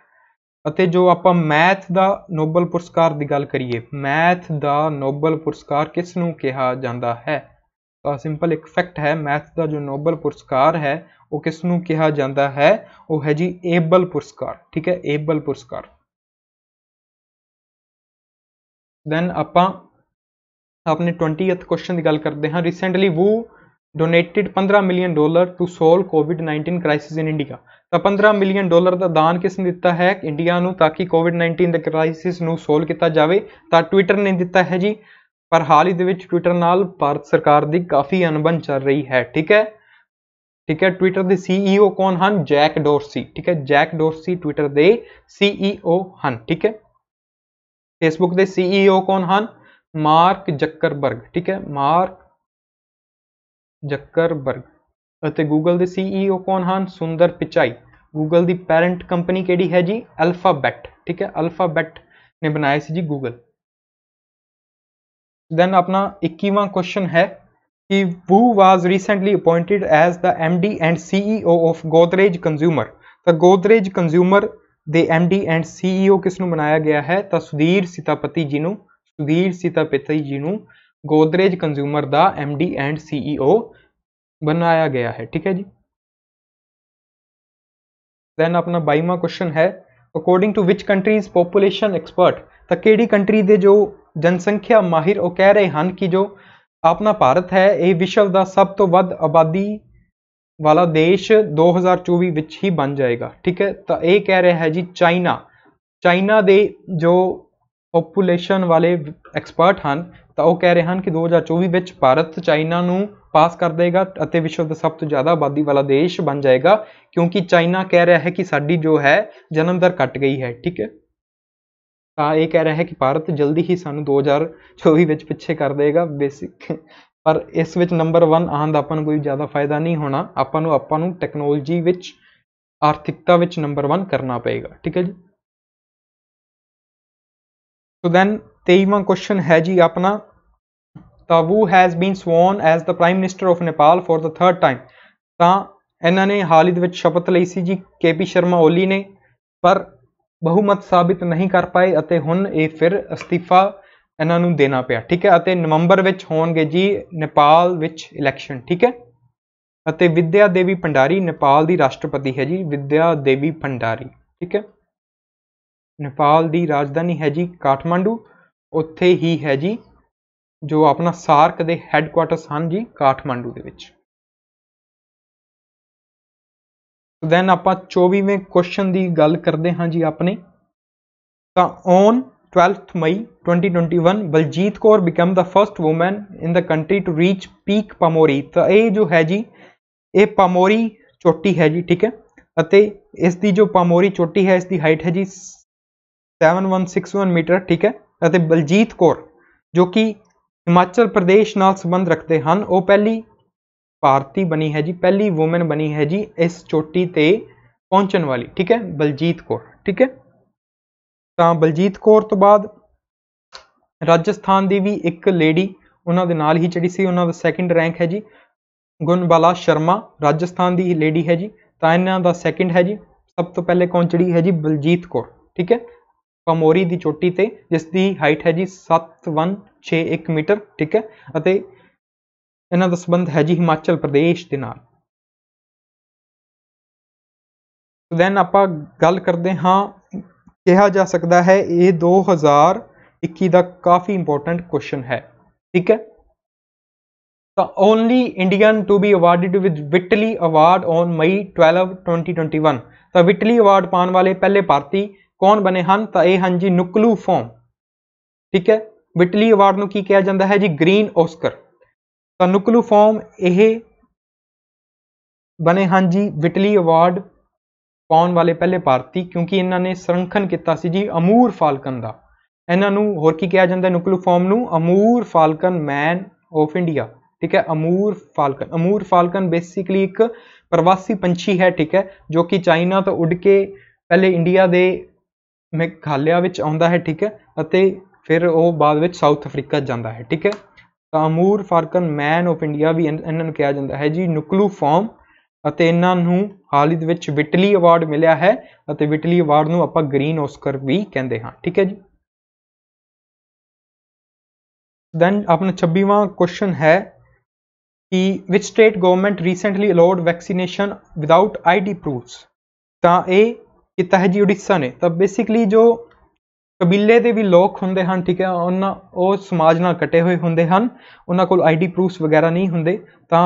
ਅਤੇ ਜੋ ਆਪਾਂ ਮੈਥ ਦਾ ਨੋਬਲ ਪੁਰਸਕਾਰ ਦੀ ਗੱਲ ਕਰੀਏ ਮੈਥ ਦਾ ਨੋਬਲ ਪੁਰਸਕਾਰ ਕਿਸ ਨੂੰ ਕਿਹਾ ਜਾਂਦਾ ਹੈ ਤਾਂ ਸਿੰਪਲ ਇੱਕ ਫੈਕਟ ਹੈ ਮੈਥ ਦਾ ਜੋ ਨੋਬਲ ਪੁਰਸਕਾਰ ਹੈ ਉਹ ਕਿਸ ਨੂੰ ਕਿਹਾ ਜਾਂਦਾ ਹੈ ਉਹ ਹੈ ਜੀ ਏਬਲ ਪੁਰਸਕਾਰ ਠੀਕ ਹੈ ਏਬਲ ਪੁਰਸਕਾਰ ਦੈਨ ਆਪਾਂ ਆਪਣੇ 20th ਕੁਐਸਚਨ ਦੀ ਗੱਲ ਕਰਦੇ ਹਾਂ recently who donated 15 million dollar to solve ਕੋਵਿਡ-19 ਕ੍ਰਾਈਸਿਸ ਇਨ ਇੰਡੀਆ ਤਾਂ 15 ਮਿਲੀਅਨ ਡਾਲਰ ਦਾ ਦਾਨ ਕਿਸ ਨੇ ਦਿੱਤਾ ਹੈ ਇੰਡੀਆ ਨੂੰ ਤਾਂ ਕਿ ਕੋਵਿਡ-19 ਦੇ ਕ੍ਰਾਈਸਿਸ ਨੂੰ ਸੋਲਵ ਕੀਤਾ ਜਾਵੇ ਤਾਂ ਟਵਿੱਟਰ ਨੇ ਦਿੱਤਾ ਹੈ ਜੀ ਪਰ ਹਾਲ ਹੀ ਦੇ ਵਿੱਚ ਟਵਿੱਟਰ ਨਾਲ ਭਾਰਤ ਸਰਕਾਰ ਦੀ ਕਾਫੀ ਅਨਬਨ ਚੱਲ ਰਹੀ ਹੈ ਠੀਕ ਹੈ ਠੀਕ ਹੈ ਟਵਿੱਟਰ ਦੇ ਸੀਈਓ e ਕੌਣ ਹਨ ਜੈਕ ਡੋਰਸੀ ਠੀਕ ਹੈ ਜੈਕ ਡੋਰਸੀ ਟਵਿੱਟਰ ਦੇ ਸੀਈਓ e ਹਨ ਠੀਕ ਹੈ ਫੇਸਬੁੱਕ ਦੇ ਸੀਈਓ e ਕੌਣ ਹਨ ਮਾਰਕ ਜੱਕਰਬਰਗ ਠੀਕ ਹੈ ਮਾਰਕ ਜ਼ਕਰਬਰਗ ਅਤੇ Google ਦੇ CEO ਕੌਣ ਹਨ ਸੁੰਦਰ ਪਿਚਾਈ Google ਦੀ ਪੈਰੈਂਟ ਕੰਪਨੀ ਕਿਹੜੀ ਹੈ ਜੀ ਅਲਫਾਬੈਟ ਠੀਕ ਹੈ ਅਲਫਾਬੈਟ ਨੇ ਬਣਾਇਆ ਸੀ ਜੀ Google ਦੈਨ ਆਪਣਾ 21ਵਾਂ ਕੁਐਸਚਨ ਹੈ ਕਿ who was recently appointed as the MD and CEO of Godrej Consumer ਤਾਂ Godrej Consumer ਦੇ MD and CEO ਕਿਸ ਨੂੰ ਬਣਾਇਆ ਗਿਆ ਹੈ ਤਾਂ ਸੁਧੀਰ ਸਿਤਾਪਤੀ ਜੀ ਨੂੰ ਸੁਧੀਰ ਸਿਤਾਪਤੀ ਜੀ ਨੂੰ ਗੋਦਰੇਜ ਕੰਜ਼ਿਊਮਰ ਦਾ ਐਮਡੀ ਐਂਡ ਸੀਈਓ ਬਣਾਇਆ ਗਿਆ ਹੈ ਠੀਕ ਹੈ ਜੀ ਦੈਨ ਆਪਣਾ 22ਵਾਂ ਕੁਐਸਚਨ ਹੈ according to which countries population expert ਤਾਂ ਕਿਹੜੀ ਕੰਟਰੀ ਦੇ ਜੋ ਜਨਸੰਖਿਆ ਮਾਹਿਰ ਉਹ ਕਹਿ ਰਹੇ ਹਨ ਕਿ ਜੋ ਆਪਣਾ ਭਾਰਤ ਹੈ ਇਹ ਵਿਸ਼ਵ ਦਾ ਸਭ ਤੋਂ ਵੱਧ ਆਬਾਦੀ ਵਾਲਾ ਦੇਸ਼ 2024 ਵਿੱਚ ਹੀ ਬਣ ਜਾਏਗਾ ਠੀਕ ਹੈ ਤਾਂ ਇਹ ਕਹਿ ਰਿਹਾ ਹੈ ਜੀ ਚਾਈਨਾ ਚਾਈਨਾ ਦੇ ਜੋ ਪੋਪੂਲੇਸ਼ਨ ਵਾਲੇ ਐਕਸਪਰਟ ਹਨ ਤਾਂ ਉਹ ਕਹਿ ਰਹੇ ਹਨ ਕਿ 2024 ਵਿੱਚ ਭਾਰਤ ਚਾਈਨਾ ਨੂੰ ਪਾਸ ਕਰ ਦੇਗਾ ਅਤੇ ਵਿਸ਼ਵ ਦਾ ਸਭ ਤੋਂ ਜ਼ਿਆਦਾ ਆਬਾਦੀ ਵਾਲਾ ਦੇਸ਼ ਬਣ ਜਾਏਗਾ ਕਿਉਂਕਿ ਚਾਈਨਾ ਕਹਿ ਰਿਹਾ ਹੈ ਕਿ ਸਾਡੀ ਜੋ ਹੈ ਜਨਮ ਦਰ ਘਟ ਗਈ ਹੈ ਠੀਕ ਹੈ ਤਾਂ ਇਹ ਕਹਿ ਰਿਹਾ ਹੈ ਕਿ ਭਾਰਤ ਜਲਦੀ ਹੀ ਸਾਨੂੰ 2024 ਵਿੱਚ ਪਿੱਛੇ ਕਰ ਦੇਗਾ ਬੇਸਿਕ ਪਰ ਇਸ ਵਿੱਚ ਨੰਬਰ 1 ਆਹਨ ਦਾ ਆਪਾਂ ਨੂੰ ਕੋਈ ਜ਼ਿਆਦਾ ਫਾਇਦਾ ਨਹੀਂ ਹੋਣਾ ਆਪਾਂ ਨੂੰ ਆਪਾਂ ਨੂੰ ਟੈਕਨੋਲੋਜੀ ਵਿੱਚ ਆਰਥਿਕਤਾ ਵਿੱਚ ਨੰਬਰ 1 ਕਰਨਾ ਪਏਗਾ ਠੀਕ ਹੈ ਜੀ ਸੋ ਦੈਨ 23ਵਾਂ ਕੁਐਸਚਨ ਹੈ ਜੀ ਆਪਣਾ ਤਾਂ who has been sworn as the prime minister of Nepal for the third time ਤਾਂ ਇਹਨਾਂ ਨੇ ਹਾਲ ਹੀ ਦੇ ਵਿੱਚ ਸ਼ਪਥ ਲਈ ਸੀ ਜੀ ਕੇਪੀ ਸ਼ਰਮਾ ਓਲੀ ਨੇ ਪਰ ਬਹੁਮਤ ਸਾਬਿਤ ਨਹੀਂ ਕਰ ਪਾਏ ਅਤੇ ਹੁਣ ਇਹ ਫਿਰ ਅਸਤੀਫਾ ਇਹਨਾਂ ਨੂੰ ਦੇਣਾ ਪਿਆ ਠੀਕ ਹੈ ਅਤੇ ਨਵੰਬਰ ਵਿੱਚ ਹੋਣਗੇ ਜੀ ਨੇਪਾਲ ਵਿੱਚ ਇਲੈਕਸ਼ਨ ਠੀਕ ਹੈ ਅਤੇ ਵਿਦਿਆ ਦੇਵੀ ਭੰਡਾਰੀ ਨੇਪਾਲ ਦੀ ਰਾਸ਼ਟਰਪਤੀ ਹੈ ਜੀ ਵਿਦਿਆ ਦੇਵੀ ਭੰਡਾਰੀ ਠੀਕ ਹੈ ਨੇਪਾਲ ਦੀ ਰਾਜਧਾਨੀ ਹੈ ਜੀ ਕਾਠਮੰਡੂ ਉੱਥੇ ਹੀ ਹੈ ਜੀ ਜੋ ਆਪਣਾ ਸਾਰਕ ਦੇ ਹੈੱਡਕੁਆਟਰਸ ਹਨ ਜੀ ਕਾਠਮੰਡੂ ਦੇ ਵਿੱਚ ਦੈਨ ਆਪਾਂ 24ਵੇਂ ਕੁਐਸਚਨ ਦੀ ਗੱਲ ਕਰਦੇ ਹਾਂ ਜੀ ਆਪਣੇ ਤਾਂ on 12th May 2021 Baljeet Kaur become the first woman in the country to reach peak Pumori ਤਾਂ ਇਹ ਜੋ ਹੈ ਜੀ ਇਹ ਪਮੋਰੀ ਚੋਟੀ ਹੈ ਜੀ ਠੀਕ ਹੈ ਅਤੇ ਇਸ ਦੀ ਜੋ ਪਮੋਰੀ ਚੋਟੀ ਹੈ ਇਸ ਦੀ ਹਾਈਟ ਹੈ ਜੀ 7161 ਮੀਟਰ ਠੀਕ ਹੈ ਅਤੇ ਬਲਜੀਤ ਕੌਰ ਜੋ ਕਿ ਹਿਮਾਚਲ ਪ੍ਰਦੇਸ਼ ਨਾਲ ਸੰਬੰਧ ਰੱਖਦੇ ਹਨ ਉਹ ਪਹਿਲੀ ਭਾਰਤੀ ਬਣੀ ਹੈ ਜੀ ਪਹਿਲੀ ਔਮਨ ਬਣੀ ਹੈ ਜੀ ਇਸ ਚੋਟੀ ਤੇ ਪਹੁੰਚਣ ਵਾਲੀ ਠੀਕ ਹੈ ਬਲਜੀਤ ਕੌਰ ਠੀਕ ਹੈ ਤਾਂ ਬਲਜੀਤ ਕੌਰ ਤੋਂ ਬਾਅਦ ਰਾਜਸਥਾਨ ਦੀ ਵੀ ਇੱਕ ਲੇਡੀ ਉਹਨਾਂ ਦੇ ਨਾਲ ਹੀ ਚੜੀ ਸੀ ਉਹਨਾਂ ਦਾ ਸੈਕਿੰਡ ਰੈਂਕ ਹੈ ਜੀ ਗੁਨਬਾਲਾ ਸ਼ਰਮਾ ਰਾਜਸਥਾਨ ਦੀ ਲੇਡੀ ਹੈ ਜੀ ਤਾਂ ਇਹਨਾਂ ਦਾ ਸੈਕਿੰਡ ਹੈ ਜੀ ਸਭ ਤੋਂ ਪਹਿਲੇ ਕੌਣ ਚੜੀ ਹੈ ਜੀ ਬਲਜੀਤ ਕੌਰ ਠੀਕ ਹੈ ਕਮੋਰੀ ਦੀ ਚੋਟੀ ਤੇ ਜਿਸ ਦੀ ਹਾਈਟ ਹੈ ਜੀ 7161 ਮੀਟਰ ਠੀਕ ਹੈ ਅਤੇ ਇਹਨਾਂ ਦਾ ਸੰਬੰਧ ਹੈ ਜੀ ਹਿਮਾਚਲ ਪ੍ਰਦੇਸ਼ ਦੇ ਨਾਲ ਦੈਨ ਆਪਾਂ ਗੱਲ ਕਰਦੇ ਹਾਂ ਕਿਹਾ ਜਾ ਸਕਦਾ ਹੈ ਇਹ 2021 ਦਾ ਕਾਫੀ ਇੰਪੋਰਟੈਂਟ ਕੁਐਸਚਨ ਹੈ ਠੀਕ ਹੈ the only Indian to be awarded with Whitley Award on May 12, 2021 ਤਾਂ ਵਿਟਲੀ ਅਵਾਰਡ ਪਾਉਣ ਵਾਲੇ ਪਹਿਲੇ ਭਾਰਤੀ ਕੌਣ ਬਣੇ ਹਨ ਤਾਂ ਇਹ ਹਨ ਜੀ ਨੁਕਲੂ ਫਾਰਮ ਠੀਕ ਹੈ ਵਿਟਲੀ ਅਵਾਰਡ ਨੂੰ ਕੀ ਕਿਹਾ ਜਾਂਦਾ ਹੈ ਜੀ ਗ੍ਰੀਨ ਓਸਕਰ ਤਾਂ ਨੁਕਲੂ ਫਾਰਮ ਇਹ ਬਣੇ ਹਨ ਜੀ ਵਿਟਲੀ ਅਵਾਰਡ ਪਾਉਣ ਵਾਲੇ ਪਹਿਲੇ ਭਾਰਤੀ ਕਿਉਂਕਿ ਇਹਨਾਂ ਨੇ ਸੰਰਖਣ ਕੀਤਾ ਸੀ ਜੀ ਅਮੂਰ ਫਾਲਕਨ ਦਾ ਇਹਨਾਂ ਨੂੰ ਹੋਰ ਕੀ ਕਿਹਾ ਜਾਂਦਾ ਨੁਕਲੂ ਫਾਰਮ ਨੂੰ Amur falcon man of India ਠੀਕ ਹੈ Amur falcon Amur falcon basically ਇੱਕ ਪ੍ਰਵਾਸੀ ਪੰਛੀ ਹੈ ਠੀਕ ਹੈ ਜੋ ਕਿ ਚਾਈਨਾ ਤੋਂ ਉੱਡ ਕੇ ਪਹਿਲੇ ਇੰਡੀਆ ਦੇ ਮੇਘਾਲਿਆ ਵਿੱਚ ਆਉਂਦਾ ਹੈ ਠੀਕ ਹੈ ਅਤੇ ਫਿਰ ਉਹ ਬਾਅਦ ਵਿੱਚ ਸਾਊਥ ਅਫਰੀਕਾ ਜਾਂਦਾ ਹੈ ਠੀਕ ਹੈ ਤਾਂ ਅਮੂਰ ਫਾਰਕਨ ਮੈਨ ਆਫ ਇੰਡੀਆ ਵੀ ਇਹਨਾਂ ਨੂੰ ਕਿਹਾ ਜਾਂਦਾ ਹੈ ਜੀ ਨੁਕਲੂ ਫਾਰਮ ਅਤੇ ਇਹਨਾਂ ਨੂੰ ਹਾਲ ਹੀ ਦੇ ਵਿੱਚ ਵਿਟਲੀ ਅਵਾਰਡ ਮਿਲਿਆ ਹੈ ਅਤੇ ਵਿਟਲੀ ਅਵਾਰਡ ਨੂੰ ਆਪਾਂ ਗ੍ਰੀਨ ਓਸਕਰ ਵੀ ਕਹਿੰਦੇ ਹਾਂ ਠੀਕ ਹੈ ਜੀ ਦੈਨ ਆਪਣਾ 26ਵਾਂ ਕੁਐਸਚਨ ਹੈ ਕਿ which state government recently allowed vaccination without ID proofs ਤਾਂ ਇਹ ਕੀਤਾ ਹੈ ਜੀ ਉੜੀਸਾ ਨੇ ਤਾਂ ਬੇਸਿਕਲੀ ਜੋ ਕਬੀਲੇ ਦੇ ਵੀ ਲੋਕ ਹੁੰਦੇ ਹਨ ਠੀਕ ਹੈ ਉਹਨਾਂ ਉਹ ਸਮਾਜ ਨਾਲ ਕਟੇ ਹੋਏ ਹੁੰਦੇ ਹਨ ਉਹਨਾਂ ਕੋਲ ਆਈਡੀ ਪ੍ਰੂਫਸ ਵਗੈਰਾ ਨਹੀਂ ਹੁੰਦੇ ਤਾਂ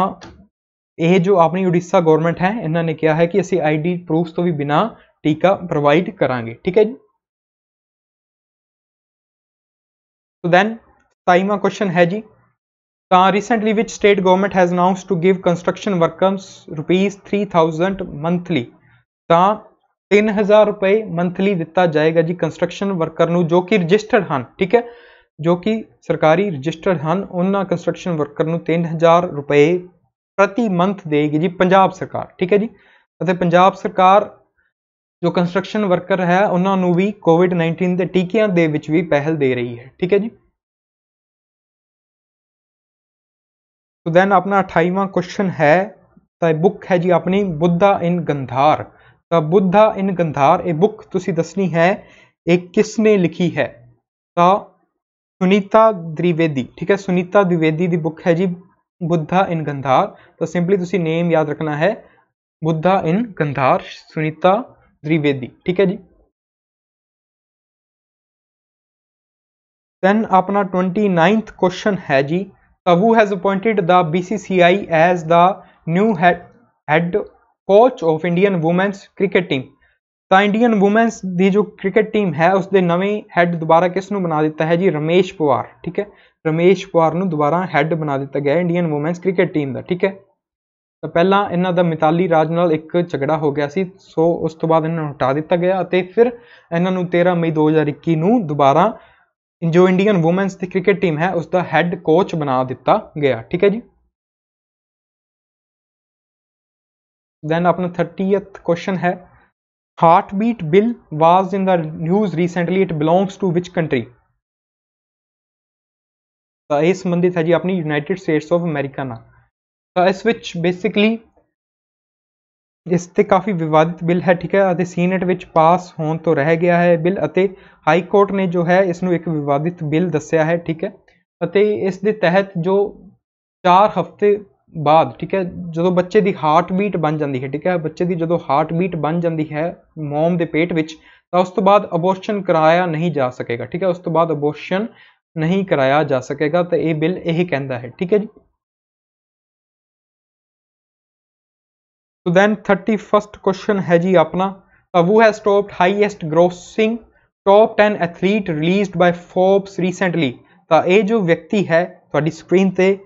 ਇਹ ਜੋ ਆਪਣੀ ਉੜੀਸਾ ਗਵਰਨਮੈਂਟ ਹੈ ਇਹਨਾਂ ਨੇ ਕਿਹਾ ਹੈ ਕਿ ਅਸੀਂ ਆਈਡੀ ਪ੍ਰੂਫਸ ਤੋਂ ਵੀ ਬਿਨਾ ਟੀਕਾ ਪ੍ਰੋਵਾਈਡ ਕਰਾਂਗੇ ਠੀਕ ਹੈ ਜੀ ਸੋ ਦੈਨ ਸਤਾਈਵਾਂ ਕੁਐਸਚਨ ਹੈ ਜੀ ਤਾਂ recently which state government has announced to give construction workers rupees 3000 monthly ਤਾਂ 3000 ਰੁਪਏ ਮੰਥਲੀ ਦਿੱਤਾ ਜਾਏਗਾ ਜੀ ਕੰਸਟਰਕਸ਼ਨ ਵਰਕਰ ਨੂੰ ਜੋ ਕਿ ਰਜਿਸਟਰਡ ਹਨ ਠੀਕ ਹੈ ਜੋ ਕਿ ਸਰਕਾਰੀ ਰਜਿਸਟਰਡ ਹਨ ਉਹਨਾਂ ਕੰਸਟਰਕਸ਼ਨ ਵਰਕਰ ਨੂੰ 3000 ਰੁਪਏ ਪ੍ਰਤੀ ਮੰਥ ਦੇਗੀ ਜੀ ਪੰਜਾਬ ਸਰਕਾਰ ਠੀਕ ਹੈ ਜੀ ਅਤੇ ਪੰਜਾਬ ਸਰਕਾਰ ਜੋ ਕੰਸਟਰਕਸ਼ਨ ਵਰਕਰ ਹੈ ਉਹਨਾਂ ਨੂੰ ਵੀ ਕੋਵਿਡ-19 ਦੇ ਟੀਕਿਆਂ ਦੇ ਵਿੱਚ ਵੀ ਪਹਿਲ ਦੇ ਰਹੀ ਹੈ ਠੀਕ ਹੈ ਜੀ ਸੋ ਦੈਨ ਆਪਣਾ 28ਵਾਂ ਕੁਐਸਚਨ ਹੈ ਤਾਂ ਬੁੱਕ ਹੈ ਜੀ ਆਪਣੀ ਬੁੱਧਾ ਇਨ ਗੰਧਾਰ ਦਾ ਬੁੱਧਾ ਇਨ ਗੰਧਾਰ ਇਹ ਬੁੱਕ ਤੁਸੀਂ ਦੱਸਣੀ ਹੈ ਇਹ ਕਿਸ ਨੇ ਲਿਖੀ ਹੈ ਤਾਂ ਸੁਨੀਤਾ ਦ੍ਰਿਵੇਦੀ ਠੀਕ ਹੈ ਸੁਨੀਤਾ ਦ੍ਰਿਵੇਦੀ ਦੀ ਬੁੱਕ ਹੈ ਜੀ ਬੁੱਧਾ ਇਨ ਗੰਧਾਰ ਤਾਂ ਸਿੰਪਲੀ ਤੁਸੀਂ ਨੇਮ ਯਾਦ ਰੱਖਣਾ ਹੈ ਬੁੱਧਾ ਇਨ ਗੰਧਾਰ ਸੁਨੀਤਾ ਦ੍ਰਿਵੇਦੀ ਠੀਕ ਹੈ ਜੀ ਦੈਨ ਆਪਣਾ 29th ਕੁਐਸਚਨ ਹੈ ਜੀ Tavu has appointed the BCCI as the new head, head coach of Indian women's cricket team ਤਾਂ ਇੰਡੀਅਨ ਔਮਨਸ ਦੀ ਜੋ ਕ੍ਰਿਕਟ ਟੀਮ ਹੈ ਉਸ ਦੇ ਨਵੇਂ ਹੈੱਡ ਦੁਬਾਰਾ ਕਿਸ ਨੂੰ ਬਣਾ ਦਿੱਤਾ ਹੈ ਜੀ ਰਮੇਸ਼ ਪਵਾਰ ਠੀਕ ਹੈ ਰਮੇਸ਼ ਪਵਾਰ ਨੂੰ ਦੁਬਾਰਾ ਹੈੱਡ ਬਣਾ ਦਿੱਤਾ ਗਿਆ ਇੰਡੀਅਨ ਔਮਨਸ ਕ੍ਰਿਕਟ ਟੀਮ ਦਾ ਠੀਕ ਹੈ ਤਾਂ ਪਹਿਲਾਂ ਇਹਨਾਂ ਦਾ ਮਿਤਾਲੀ ਰਾਜ ਨਾਲ ਇੱਕ ਝਗੜਾ ਹੋ ਗਿਆ ਸੀ ਸੋ ਉਸ ਤੋਂ ਬਾਅਦ ਇਹਨਾਂ ਨੂੰ ਹਟਾ ਦਿੱਤਾ ਗਿਆ ਅਤੇ ਫਿਰ ਇਹਨਾਂ ਨੂੰ 13 ਮਈ 2021 ਨੂੰ ਦੁਬਾਰਾ ਜੋ ਇੰਡੀਅਨ ਔਮਨਸ ਦੀ ਕ੍ਰਿਕਟ ਟੀਮ ਹੈ ਉਸ ਦਾ ਹੈੱਡ ਕੋਚ ਬਣਾ ਦਿੱਤਾ ਗਿਆ ਠੀਕ ਹੈ ਜੀ देन अपना थर्टीथ क्वेश्चन है heartbeat bill was in the news recently it belongs to which country ਤਾਂ ਇਹ ਸੰਬੰਧਿਤ ਹੈ ਜੀ ਆਪਣੀ ਯੂਨਾਈਟਿਡ ਸਟੇਟਸ ਆਫ ਅਮਰੀਕਾ ਨਾਲ ਤਾਂ ਇਸ ਵਿੱਚ ਬੇਸਿਕਲੀ ਇਸ ਤੇ ਕਾਫੀ ਵਿਵਾਦਿਤ ਬਿੱਲ ਹੈ ਠੀਕ ਹੈ ਅਤੇ ਸੀਨੇਟ ਵਿੱਚ ਪਾਸ ਹੋਣ ਤੋਂ ਰਹਿ ਗਿਆ ਹੈ ਬਿੱਲ ਅਤੇ ਹਾਈ ਕੋਰਟ ਨੇ ਜੋ ਹੈ ਇਸ ਨੂੰ ਇੱਕ ਵਿਵਾਦਿਤ ਬਿੱਲ ਦੱਸਿਆ ਹੈ ਠੀਕ ਹੈ ਅਤੇ ਇਸ ਦੇ ਤਹਿਤ ਜੋ 4 ਹਫ਼ਤੇ ਬਾਅਦ ਠੀਕ ਹੈ ਜਦੋਂ ਬੱਚੇ ਦੀ ਹਾਰਟ ਬੀਟ ਬਣ ਜਾਂਦੀ ਹੈ ਠੀਕ ਹੈ ਬੱਚੇ ਦੀ ਜਦੋਂ ਹਾਰਟ ਬੀਟ ਬਣ ਜਾਂਦੀ ਹੈ ਮਮ ਦੇ ਪੇਟ ਵਿੱਚ ਤਾਂ ਉਸ ਤੋਂ ਬਾਅਦ ਅਬੋਰਸ਼ਨ ਕਰਾਇਆ ਨਹੀਂ ਜਾ ਸਕੇਗਾ ਠੀਕ ਹੈ ਉਸ ਤੋਂ ਬਾਅਦ ਅਬੋਰਸ਼ਨ ਨਹੀਂ ਕਰਾਇਆ ਜਾ ਸਕੇਗਾ ਤਾਂ ਇਹ ਬਿੱਲ ਇਹ ਕਹਿੰਦਾ ਹੈ ਠੀਕ ਹੈ ਜੀ ਸੋ ਦੈਨ 31st ਕੁਐਸਚਨ ਹੈ ਜੀ ਆਪਣਾ who has topped highest grossing top 10 athlete released by Forbes recently ਤਾਂ ਇਹ ਜੋ ਵਿਅਕਤੀ ਹੈ ਤੁਹਾਡੀ ਸਕਰੀਨ ਤੇ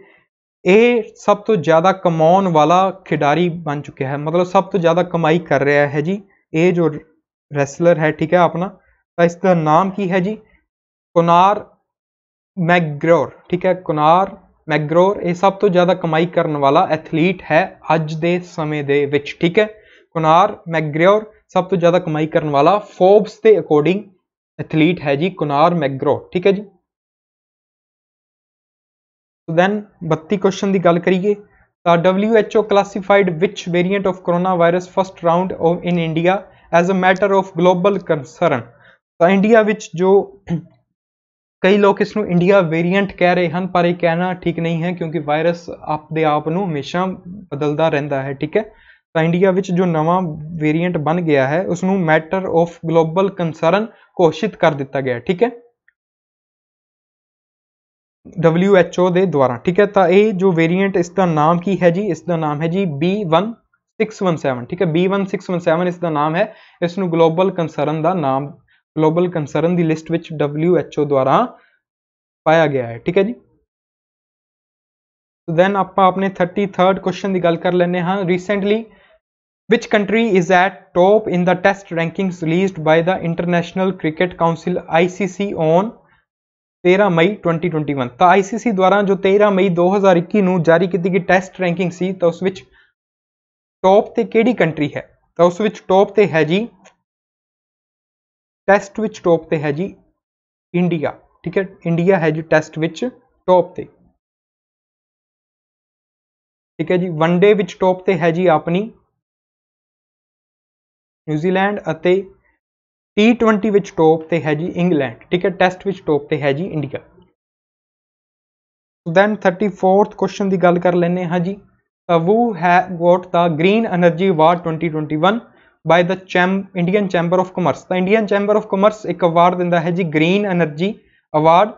ਇਹ ਸਭ ਤੋਂ ਜ਼ਿਆਦਾ ਕਮਾਉਣ ਵਾਲਾ ਖਿਡਾਰੀ ਬਣ ਚੁੱਕਿਆ ਹੈ ਮਤਲਬ ਸਭ ਤੋਂ ਜ਼ਿਆਦਾ ਕਮਾਈ ਕਰ ਰਿਹਾ ਹੈ ਜੀ ਇਹ ਜੋ ਰੈਸਲਰ ਹੈ ਠੀਕ ਹੈ ਆਪਣਾ ਤਾਂ ਇਸ ਦਾ ਨਾਮ ਕੀ ਹੈ ਜੀ ਕੁਨਾਰ ਮੈਗਰੋਰ ਠੀਕ ਹੈ ਕੁਨਾਰ ਮੈਗਰੋਰ ਇਹ ਸਭ ਤੋਂ ਜ਼ਿਆਦਾ ਕਮਾਈ ਕਰਨ ਵਾਲਾ ਐਥਲੀਟ ਹੈ ਅੱਜ ਦੇ ਸਮੇਂ ਦੇ ਵਿੱਚ ਠੀਕ ਹੈ ਕੁਨਾਰ ਮੈਗਰੋਰ ਸਭ ਤੋਂ ਜ਼ਿਆਦਾ ਕਮਾਈ ਕਰਨ ਵਾਲਾ ਫੋਰਬਸ ਦੇ ਅਕੋਰਡਿੰਗ ਐਥਲੀਟ ਹੈ ਜੀ ਕੁਨਾਰ ਮੈਗਰੋਰ ਠੀਕ ਹੈ ਜੀ ਸੋ ਦੈਨ 32 ਕੁਐਸਚਨ ਦੀ ਗੱਲ ਕਰੀਏ ਤਾਂ WHO which variant of corona virus first round of in India as a matter of global concern ਤਾਂ ਇੰਡੀਆ ਵਿੱਚ ਜੋ ਕਈ ਲੋਕ ਇਸ ਨੂੰ ਇੰਡੀਆ ਵੇਰੀਐਂਟ ਕਹਿ ਰਹੇ ਹਨ ਪਰ ਇਹ ਕਹਿਣਾ ਠੀਕ ਨਹੀਂ ਹੈ ਕਿਉਂਕਿ ਵਾਇਰਸ ਆਪਦੇ ਆਪ ਨੂੰ ਹਮੇਸ਼ਾ ਬਦਲਦਾ ਰਹਿੰਦਾ ਹੈ ਠੀਕ ਹੈ ਤਾਂ ਇੰਡੀਆ ਵਿੱਚ ਜੋ ਨਵਾਂ ਵੇਰੀਐਂਟ ਬਣ ਗਿਆ ਹੈ ਉਸ ਨੂੰ ਮੈਟਰ ਆਫ ਗਲੋਬਲ ਕੰਸਰਨ ਘੋਸ਼ਿਤ ਕਰ ਦਿੱਤਾ ਗਿਆ ਠੀਕ ਹੈ WHO ਦੇ ਦੁਆਰਾ ਠੀਕ ਹੈ ਤਾਂ ਇਹ ਜੋ ਵੇਰੀਐਂਟ ਇਸ ਦਾ ਨਾਮ ਕੀ ਹੈ ਜੀ ਇਸ ਦਾ ਨਾਮ ਹੈ ਜੀ B1617 ਠੀਕ ਹੈ B1617 ਇਸ ਦਾ ਨਾਮ ਹੈ ਇਸ ਨੂੰ ਗਲੋਬਲ ਕੰਸਰਨ ਦਾ ਨਾਮ ਗਲੋਬਲ ਕੰਸਰਨ ਦੀ ਲਿਸਟ ਵਿੱਚ WHO ਦੁਆਰਾ ਪਾਇਆ ਗਿਆ ਹੈ ਠੀਕ ਹੈ ਜੀ ਸੋ ਦੈਨ ਆਪਾਂ ਆਪਣੇ 33rd ਕੁਐਸਚਨ ਦੀ ਗੱਲ ਕਰ ਲੈਨੇ ਹਾਂ recently which country is at top in the test rankings released by the international cricket council icc on 13 May 2021 ਤਾਂ ICC ਦੁਆਰਾ ਜੋ 13 ਮਈ 2021 ਨੂੰ ਜਾਰੀ ਕੀਤੀ ਗਈ ਟੈਸਟ ਰੈਂਕਿੰਗ ਸੀ ਤਾਂ ਉਸ ਵਿੱਚ ਟੌਪ ਤੇ ਕਿਹੜੀ ਕੰਟਰੀ ਹੈ ਤਾਂ ਉਸ ਵਿੱਚ ਟੌਪ ਤੇ ਹੈ ਜੀ ਟੈਸਟ ਵਿੱਚ ਟੌਪ ਤੇ ਹੈ ਜੀ ਇੰਡੀਆ ਠੀਕ ਹੈ ਇੰਡੀਆ ਹੈ ਜੀ ਟੈਸਟ ਵਿੱਚ ਟੌਪ ਤੇ ਠੀਕ ਹੈ ਜੀ ਵਨਡੇ ਡੇ ਵਿੱਚ ਟੌਪ ਤੇ ਹੈ ਜੀ ਆਪਣੀ ਨਿਊਜ਼ੀਲੈਂਡ ਅਤੇ T20 ਵਿੱਚ ਟੌਪ ਤੇ ਹੈ ਜੀ ਇੰਗਲੈਂਡ ਠੀਕ ਹੈ ਟੈਸਟ ਵਿੱਚ ਟੌਪ ਤੇ ਹੈ ਜੀ ਇੰਡੀਆ ਦੈਨ 34th ਕੁਐਸਚਨ ਦੀ ਗੱਲ ਕਰ ਲੈਨੇ ਹਾਂ ਜੀ who has got the green energy award 2021 by the cham Indian chamber of commerce ਤਾਂ ਇੰਡੀਅਨ ਚੈਂਬਰ ਆਫ ਕਮਰਸ ਇੱਕ ਅਵਾਰਡ ਦਿੰਦਾ ਹੈ ਜੀ ਗ੍ਰੀਨ એનર્ਜੀ ਅਵਾਰਡ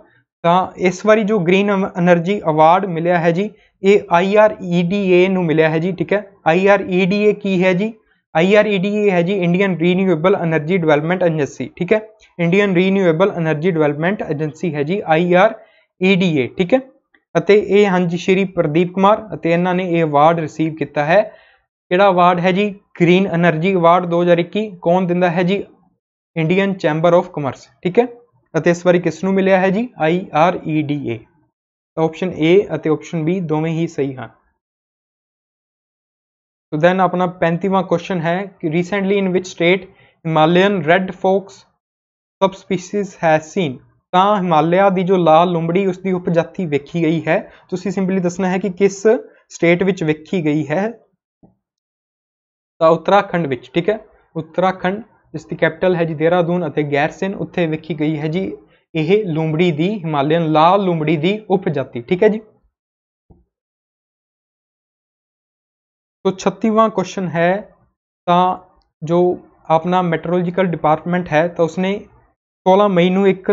ਤਾਂ ਇਸ ਵਾਰੀ ਜੋ ਗ੍ਰੀਨ એનર્ਜੀ ਅਵਾਰਡ ਮਿਲਿਆ ਹੈ ਜੀ ਇਹ IREDA ਨੂੰ ਮਿਲਿਆ ਹੈ ਜੀ ਠੀਕ ਹੈ IREDA ਕੀ ਹੈ ਜੀ IREDA ਹੈ ਜੀ Indian renewable energy development agency ਠੀਕ ਹੈ Indian renewable energy development agency ਹੈ ਜੀ ਆਈਆਰਈਡੀਏ ਠੀਕ ਹੈ ਅਤੇ ਇਹ ਹਨ ਜੀ ਸ਼੍ਰੀ ਪ੍ਰਦੀਪ ਕੁਮਾਰ ਅਤੇ ਇਹਨਾਂ ਨੇ ਇਹ ਅਵਾਰਡ ਰਿਸੀਵ ਕੀਤਾ ਹੈ ਕਿਹੜਾ ਅਵਾਰਡ ਹੈ ਜੀ ਗ੍ਰੀਨ એનર્ਜੀ ਅਵਾਰਡ 2021 ਕੌਣ ਦਿੰਦਾ ਹੈ ਜੀ ਇੰਡੀਅਨ ਚੈਂਬਰ ਆਫ ਕਮਰਸ ਠੀਕ ਹੈ ਅਤੇ ਇਸ ਵਾਰੀ ਕਿਸ ਨੂੰ ਮਿਲਿਆ ਹੈ ਜੀ IREDA ਆਪਸ਼ਨ A ਅਤੇ ਆਪਸ਼ਨ B ਦੋਵੇਂ ਹੀ ਸਹੀ ਹਨ So then अपना पैंतीवा क्वेश्चन है कि recently in which state Himalayan red fox subspecies ਹੈ seen ਤਾਂ ਹਿਮਾਲਿਆ ਦੀ ਜੋ ਲਾਲ ਲੂੰਬੜੀ ਉਸ ਦੀ ਉਪਜਾਤੀ ਵੇਖੀ ਗਈ ਹੈ ਤੁਸੀਂ ਸਿੰਪਲੀ ਦੱਸਣਾ ਹੈ ਕਿ ਕਿਸ ਸਟੇਟ ਵਿੱਚ ਵੇਖੀ ਗਈ ਹੈ ਤਾਂ ਉੱਤਰਾਖੰਡ ਵਿੱਚ ਠੀਕ ਹੈ ਉੱਤਰਾਖੰਡ ਜਿਸ ਦੀ ਕੈਪੀਟਲ ਹੈ ਜੀ ਦੇਹਰਾਦੂਨ ਅਤੇ ਗੈਰਸਨ ਉੱਥੇ ਵੇਖੀ ਗਈ ਹੈ ਜੀ ਇਹ ਲੂੰਬੜੀ ਦੀ ਹਿਮਾਲਿਅਨ ਲਾਲ ਲੂੰਬੜੀ ਦੀ ਉਪਜਾਤੀ ਠੀਕ ਹੈ ਜੀ तो छत्तीसवां क्वेश्चन है ਤਾਂ ਜੋ ਆਪਣਾ ਮੈਟਰੋਲੋਜੀਕਲ ਡਿਪਾਰਟਮੈਂਟ ਹੈ ਤਾਂ ਉਸਨੇ 16 मई ਨੂੰ एक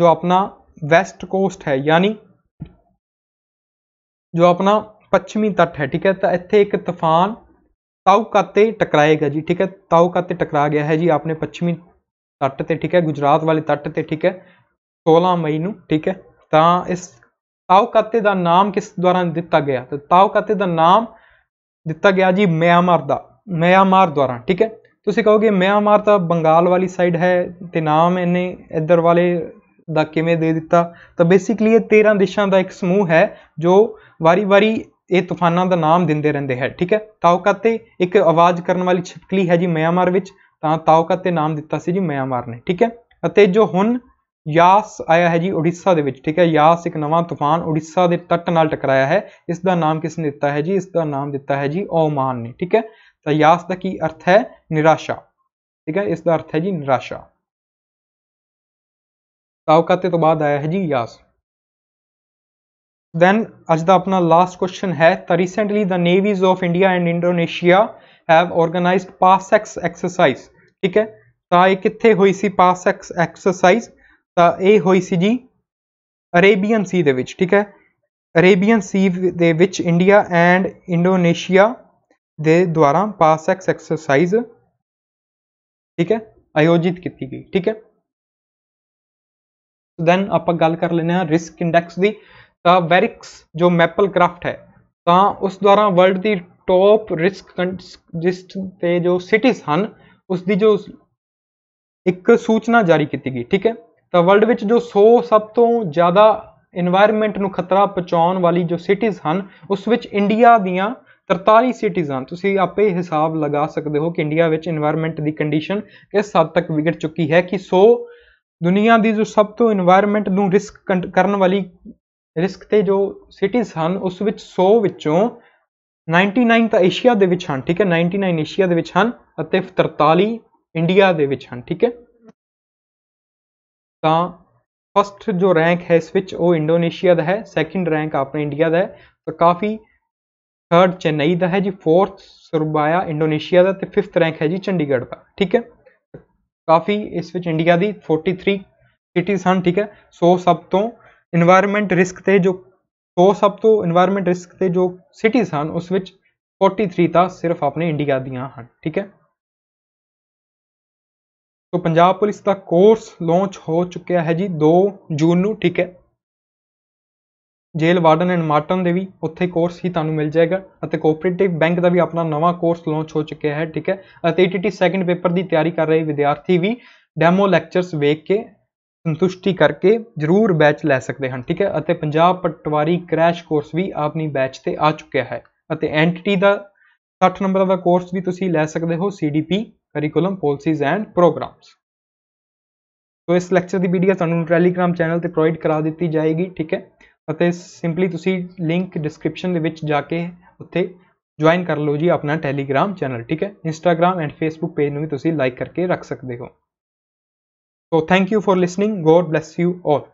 जो अपना वेस्ट कोस्ट है यानी जो अपना पश्चिमी तट है ठीक है तो इतने एक तूफान ताऊकाते टकराएगा जी ठीक है ताऊकाते टकरा गया है जी अपने पश्चिमी तट से ठीक है गुजरात वाले तट से ठीक है 16 मई ਨੂੰ ਠੀਕ ਹੈ ਤਾਂ ਇਸ ਤਾਊਕਾਤੇ ਦਾ ਨਾਮ ਕਿਸ ਦੁਆਰਾ ਦਿੱਤਾ ਗਿਆ ਤਾਂ ਤਾਊਕਾਤੇ का नाम ਦਿੱਤਾ ਗਿਆ ਜੀ ਮਿਆਂਮਾਰ ਦਾ ਮਿਆਂਮਾਰ ਦੁਆਰਾ ਠੀਕ ਹੈ ਤੁਸੀਂ ਕਹੋਗੇ ਮਿਆਂਮਾਰ ਤਾਂ ਬੰਗਾਲ ਵਾਲੀ ਸਾਈਡ ਹੈ ਤੇ ਨਾਮ ਇਹਨੇ ਇੱਧਰ ਵਾਲੇ ਦਾ ਕਿਵੇਂ ਦੇ ਦਿੱਤਾ ਤਾਂ ਬੇਸਿਕਲੀ ਇਹ 13 ਦੇਸ਼ਾਂ ਦਾ ਇੱਕ ਸਮੂਹ ਹੈ ਜੋ ਵਾਰੀ-ਵਾਰੀ ਇਹ ਤੂਫਾਨਾਂ ਦਾ ਨਾਮ ਦਿੰਦੇ ਰਹਿੰਦੇ ਹੈ ਠੀਕ ਹੈ ਤੇ ਇੱਕ ਆਵਾਜ਼ ਕਰਨ ਵਾਲੀ ਛਿਪਕਲੀ ਹੈ ਜੀ ਮਿਆਂਮਾਰ ਵਿੱਚ ਤਾਂ ਤੇ ਨਾਮ ਦਿੱਤਾ ਸੀ ਜੀ ਮਿਆਂਮਾਰ ਨੇ ਠੀਕ ਹੈ ਅਤੇ ਜੋ ਹੁਣ ਯਾਸ ਆਇਆ ਹੈ ਜੀ ਉੜੀਸਾ ਦੇ ਵਿੱਚ ਠੀਕ ਹੈ ਯਾਸ ਇੱਕ ਨਵਾਂ ਤੂਫਾਨ ਉੜੀਸਾ ਦੇ ਤੱਟ ਨਾਲ ਟਕਰਾਇਆ ਹੈ ਇਸ ਦਾ ਨਾਮ ਕਿਸ ਨੇ ਦਿੱਤਾ ਹੈ ਜੀ ਇਸ ਦਾ ਨਾਮ ਦਿੱਤਾ ਹੈ ਜੀ ਓਮਾਨ ਨੇ ਠੀਕ ਹੈ ਤਾਂ ਯਾਸ ਦਾ ਕੀ ਅਰਥ ਹੈ ਨਿਰਾਸ਼ਾ ਠੀਕ ਹੈ ਇਸ ਦਾ ਅਰਥ ਹੈ ਜੀ ਨਿਰਾਸ਼ਾ ਤਾਵਕਾਤੇ ਤੋਂ ਬਾਅਦ ਆਇਆ ਹੈ ਜੀ ਯਾਸ ਦੈਨ ਅੱਜ ਦਾ ਆਪਣਾ ਲਾਸਟ ਕੁਐਸਚਨ ਹੈ ਤਾਂ recently the navies of India and Indonesia have organised PASSEX exercise ਠੀਕ ਹੈ ਤਾਂ ਇਹ ਕਿੱਥੇ ਹੋਈ ਸੀ ਪਾਸੈਕਸ ਐਕਸਰਸਾਈਜ਼ ਤਾਂ ਇਹ ਹੋਈ ਸੀ ਜੀ ਅਰੇਬੀਅਨ ਸੀ ਦੇ ਵਿੱਚ ਠੀਕ ਹੈ ਅਰੇਬੀਅਨ ਸੀ ਦੇ ਵਿੱਚ ਇੰਡੀਆ ਐਂਡ ਇੰਡੋਨੇਸ਼ੀਆ ਦੇ ਦੁਆਰਾ ਪਾਸੈਕਸ ਐਕਸਰਸਾਈਜ਼ ਠੀਕ ਹੈ ਆਯੋਜਿਤ ਕੀਤੀ ਗਈ ਠੀਕ ਹੈ ਦੈਨ ਆਪਾਂ ਗੱਲ ਕਰ ਲੈਨੇ ਆ ਰਿਸਕ ਇੰਡੈਕਸ ਦੀ ਤਾਂ ਵੈਰਿਕਸ ਜੋ ਮੈਪਲ ਕ੍ਰਾਫਟ ਹੈ ਤਾਂ ਉਸ ਦੁਆਰਾ ਵਰਲਡ ਦੀ ਟੌਪ ਰਿਸਕ ਜਿਸਟ ਤੇ ਜੋ ਸਿਟੀਜ਼ ਹਨ ਉਸ ਦੀ ਜੋ ਇੱਕ ਸੂਚਨਾ ਜਾਰੀ ਕੀਤੀ ਗਈ ਠੀਕ ਹੈ ਤਾਂ ਵਰਲਡ ਵਿੱਚ ਜੋ 100 ਸਭ ਤੋਂ ਜ਼ਿਆਦਾ এনवायरमेंट ਨੂੰ ਖਤਰਾ ਪਹੁੰਚਾਉਣ ਵਾਲੀ ਜੋ ਸਿਟੀਜ਼ ਹਨ ਉਸ ਵਿੱਚ ਇੰਡੀਆ ਦੀਆਂ 43 ਸਿਟੀਜ਼ ਹਨ ਤੁਸੀਂ ਆਪੇ ਹਿਸਾਬ ਲਗਾ ਸਕਦੇ ਹੋ ਕਿ ਇੰਡੀਆ ਵਿੱਚ এনवायरमेंट ਦੀ ਕੰਡੀਸ਼ਨ ਕਿਸ ਹੱਦ ਤੱਕ ਵਿਗੜ ਚੁੱਕੀ ਹੈ ਕਿ 100 ਦੁਨੀਆ ਦੀ ਜੋ ਸਭ ਤੋਂ এনवायरमेंट ਨੂੰ ਰਿਸਕ ਕਰਨ ਵਾਲੀ ਰਿਸਕ ਤੇ ਜੋ ਸਿਟੀਜ਼ ਹਨ ਉਸ ਵਿੱਚ 100 ਵਿੱਚੋਂ 99 ਤਾਂ ਏਸ਼ੀਆ ਦੇ ਵਿੱਚ ਹਨ ਠੀਕ ਹੈ 99 ਏਸ਼ੀਆ ਦੇ ਵਿੱਚ ਹਨ ਅਤੇ 43 ਇੰਡੀਆ ਦੇ ਵਿੱਚ ਹਨ ਠੀਕ ਹੈ ਤਾਂ ਫਸਟ ਜੋ ਰੈਂਕ ਹੈ ਇਸ ਵਿੱਚ ਉਹ ਇੰਡੋਨੇਸ਼ੀਆ ਦਾ ਹੈ ਸੈਕਿੰਡ ਰੈਂਕ ਆਪਣੇ ਇੰਡੀਆ ਦਾ ਹੈ ਤਾਂ ਕਾਫੀ ਥਰਡ ਚੇਨਈ ਦਾ ਹੈ ਜੀ ਫੋਰਥ ਸਰਬਾਇਆ ਇੰਡੋਨੇਸ਼ੀਆ ਦਾ ਤੇ ਫਿਫਥ ਰੈਂਕ ਹੈ ਜੀ ਚੰਡੀਗੜ੍ਹ ਦਾ ਠੀਕ ਹੈ ਕਾਫੀ ਇਸ ਵਿੱਚ ਇੰਡੀਆ ਦੀ 43 ਸਿਟੀਜ਼ ਹਨ ਠੀਕ ਹੈ ਸੋ ਸਭ ਤੋਂ এনवायरमेंट ਰਿਸਕ ਤੇ ਜੋ ਸੋ ਸਭ ਤੋਂ এনवायरमेंट ਰਿਸਕ ਤੇ ਜੋ ਸਿਟੀਜ਼ ਹਨ ਉਸ ਵਿੱਚ 43 ਤਾਂ ਸਿਰਫ ਆਪਣੇ ਇੰਡੀਆ ਦੀਆਂ ਹਨ ਠੀਕ ਹੈ ਸੋ ਪੰਜਾਬ ਪੁਲਿਸ ਦਾ ਕੋਰਸ ਲਾਂਚ ਹੋ ਚੁੱਕਿਆ ਹੈ ਜੀ 2 ਜੂਨ ਨੂੰ ਠੀਕ ਹੈ ਜੇਲ ਵਾਰਡਨ ਐਂਡ ਮਾਰਟਨ ਦੇ ਵੀ ਉੱਥੇ ਕੋਰਸ ਹੀ ਤੁਹਾਨੂੰ ਮਿਲ ਜਾਏਗਾ ਅਤੇ ਕੋਆਪਰੇਟਿਵ ਬੈਂਕ ਦਾ ਵੀ ਆਪਣਾ ਨਵਾਂ ਕੋਰਸ ਲਾਂਚ ਹੋ ਚੁੱਕਿਆ ਹੈ ਠੀਕ ਹੈ ਅਤੇ ਈਟੀਟੀ ਸੈਕੰਡ ਪੇਪਰ ਦੀ ਤਿਆਰੀ ਕਰ ਰਹੇ ਵਿਦਿਆਰਥੀ ਵੀ ਡੈਮੋ ਲੈਕਚਰਸ ਵੇਖ ਕੇ ਸੰਤੁਸ਼ਟੀ ਕਰਕੇ ਜ਼ਰੂਰ ਬੈਚ ਲੈ ਸਕਦੇ ਹਨ ਠੀਕ ਹੈ ਅਤੇ ਪੰਜਾਬ ਪਟਵਾਰੀ ਕ੍ਰੈਸ਼ ਕੋਰਸ ਵੀ ਆਪਣੀ ਬੈਚ ਤੇ ਆ ਚੁੱਕਿਆ ਹੈ ਅਤੇ ਐਂਟੀਟੀ ਦਾ 60 ਨੰਬਰ ਦਾ ਕੋਰਸ ਵੀ ਤੁਸੀਂ ਲੈ ਸਕਦੇ ਹੋ CDP curriculum policies and programmes so ਇਸ ਲੈਕਚਰ ਦੀ ਵੀਡੀਓ ਤੁਹਾਨੂੰ ਟੈਲੀਗ੍ਰਾਮ ਚੈਨਲ ਤੇ ਪ੍ਰੋਵਾਈਡ ਕਰਾ ਦਿੱਤੀ ਜਾਏਗੀ ਠੀਕ ਹੈ ਅਤੇ ਸਿੰਪਲੀ ਤੁਸੀਂ ਲਿੰਕ ਡਿਸਕ੍ਰਿਪਸ਼ਨ ਦੇ ਵਿੱਚ ਜਾ ਕੇ ਉੱਥੇ ਜੁਆਇਨ ਕਰ ਲਓ ਜੀ ਆਪਣਾ ਟੈਲੀਗ੍ਰਾਮ ਚੈਨਲ ਠੀਕ ਹੈ ਇੰਸਟਾਗ੍ਰam ਐਂਡ ਫੇਸਬੁੱਕ ਪੇਜ ਨੂੰ ਵੀ ਤੁਸੀਂ ਲਾਈਕ ਕਰਕੇ ਰੱਖ ਸਕਦੇ ਹੋ so thank you for listening God bless you all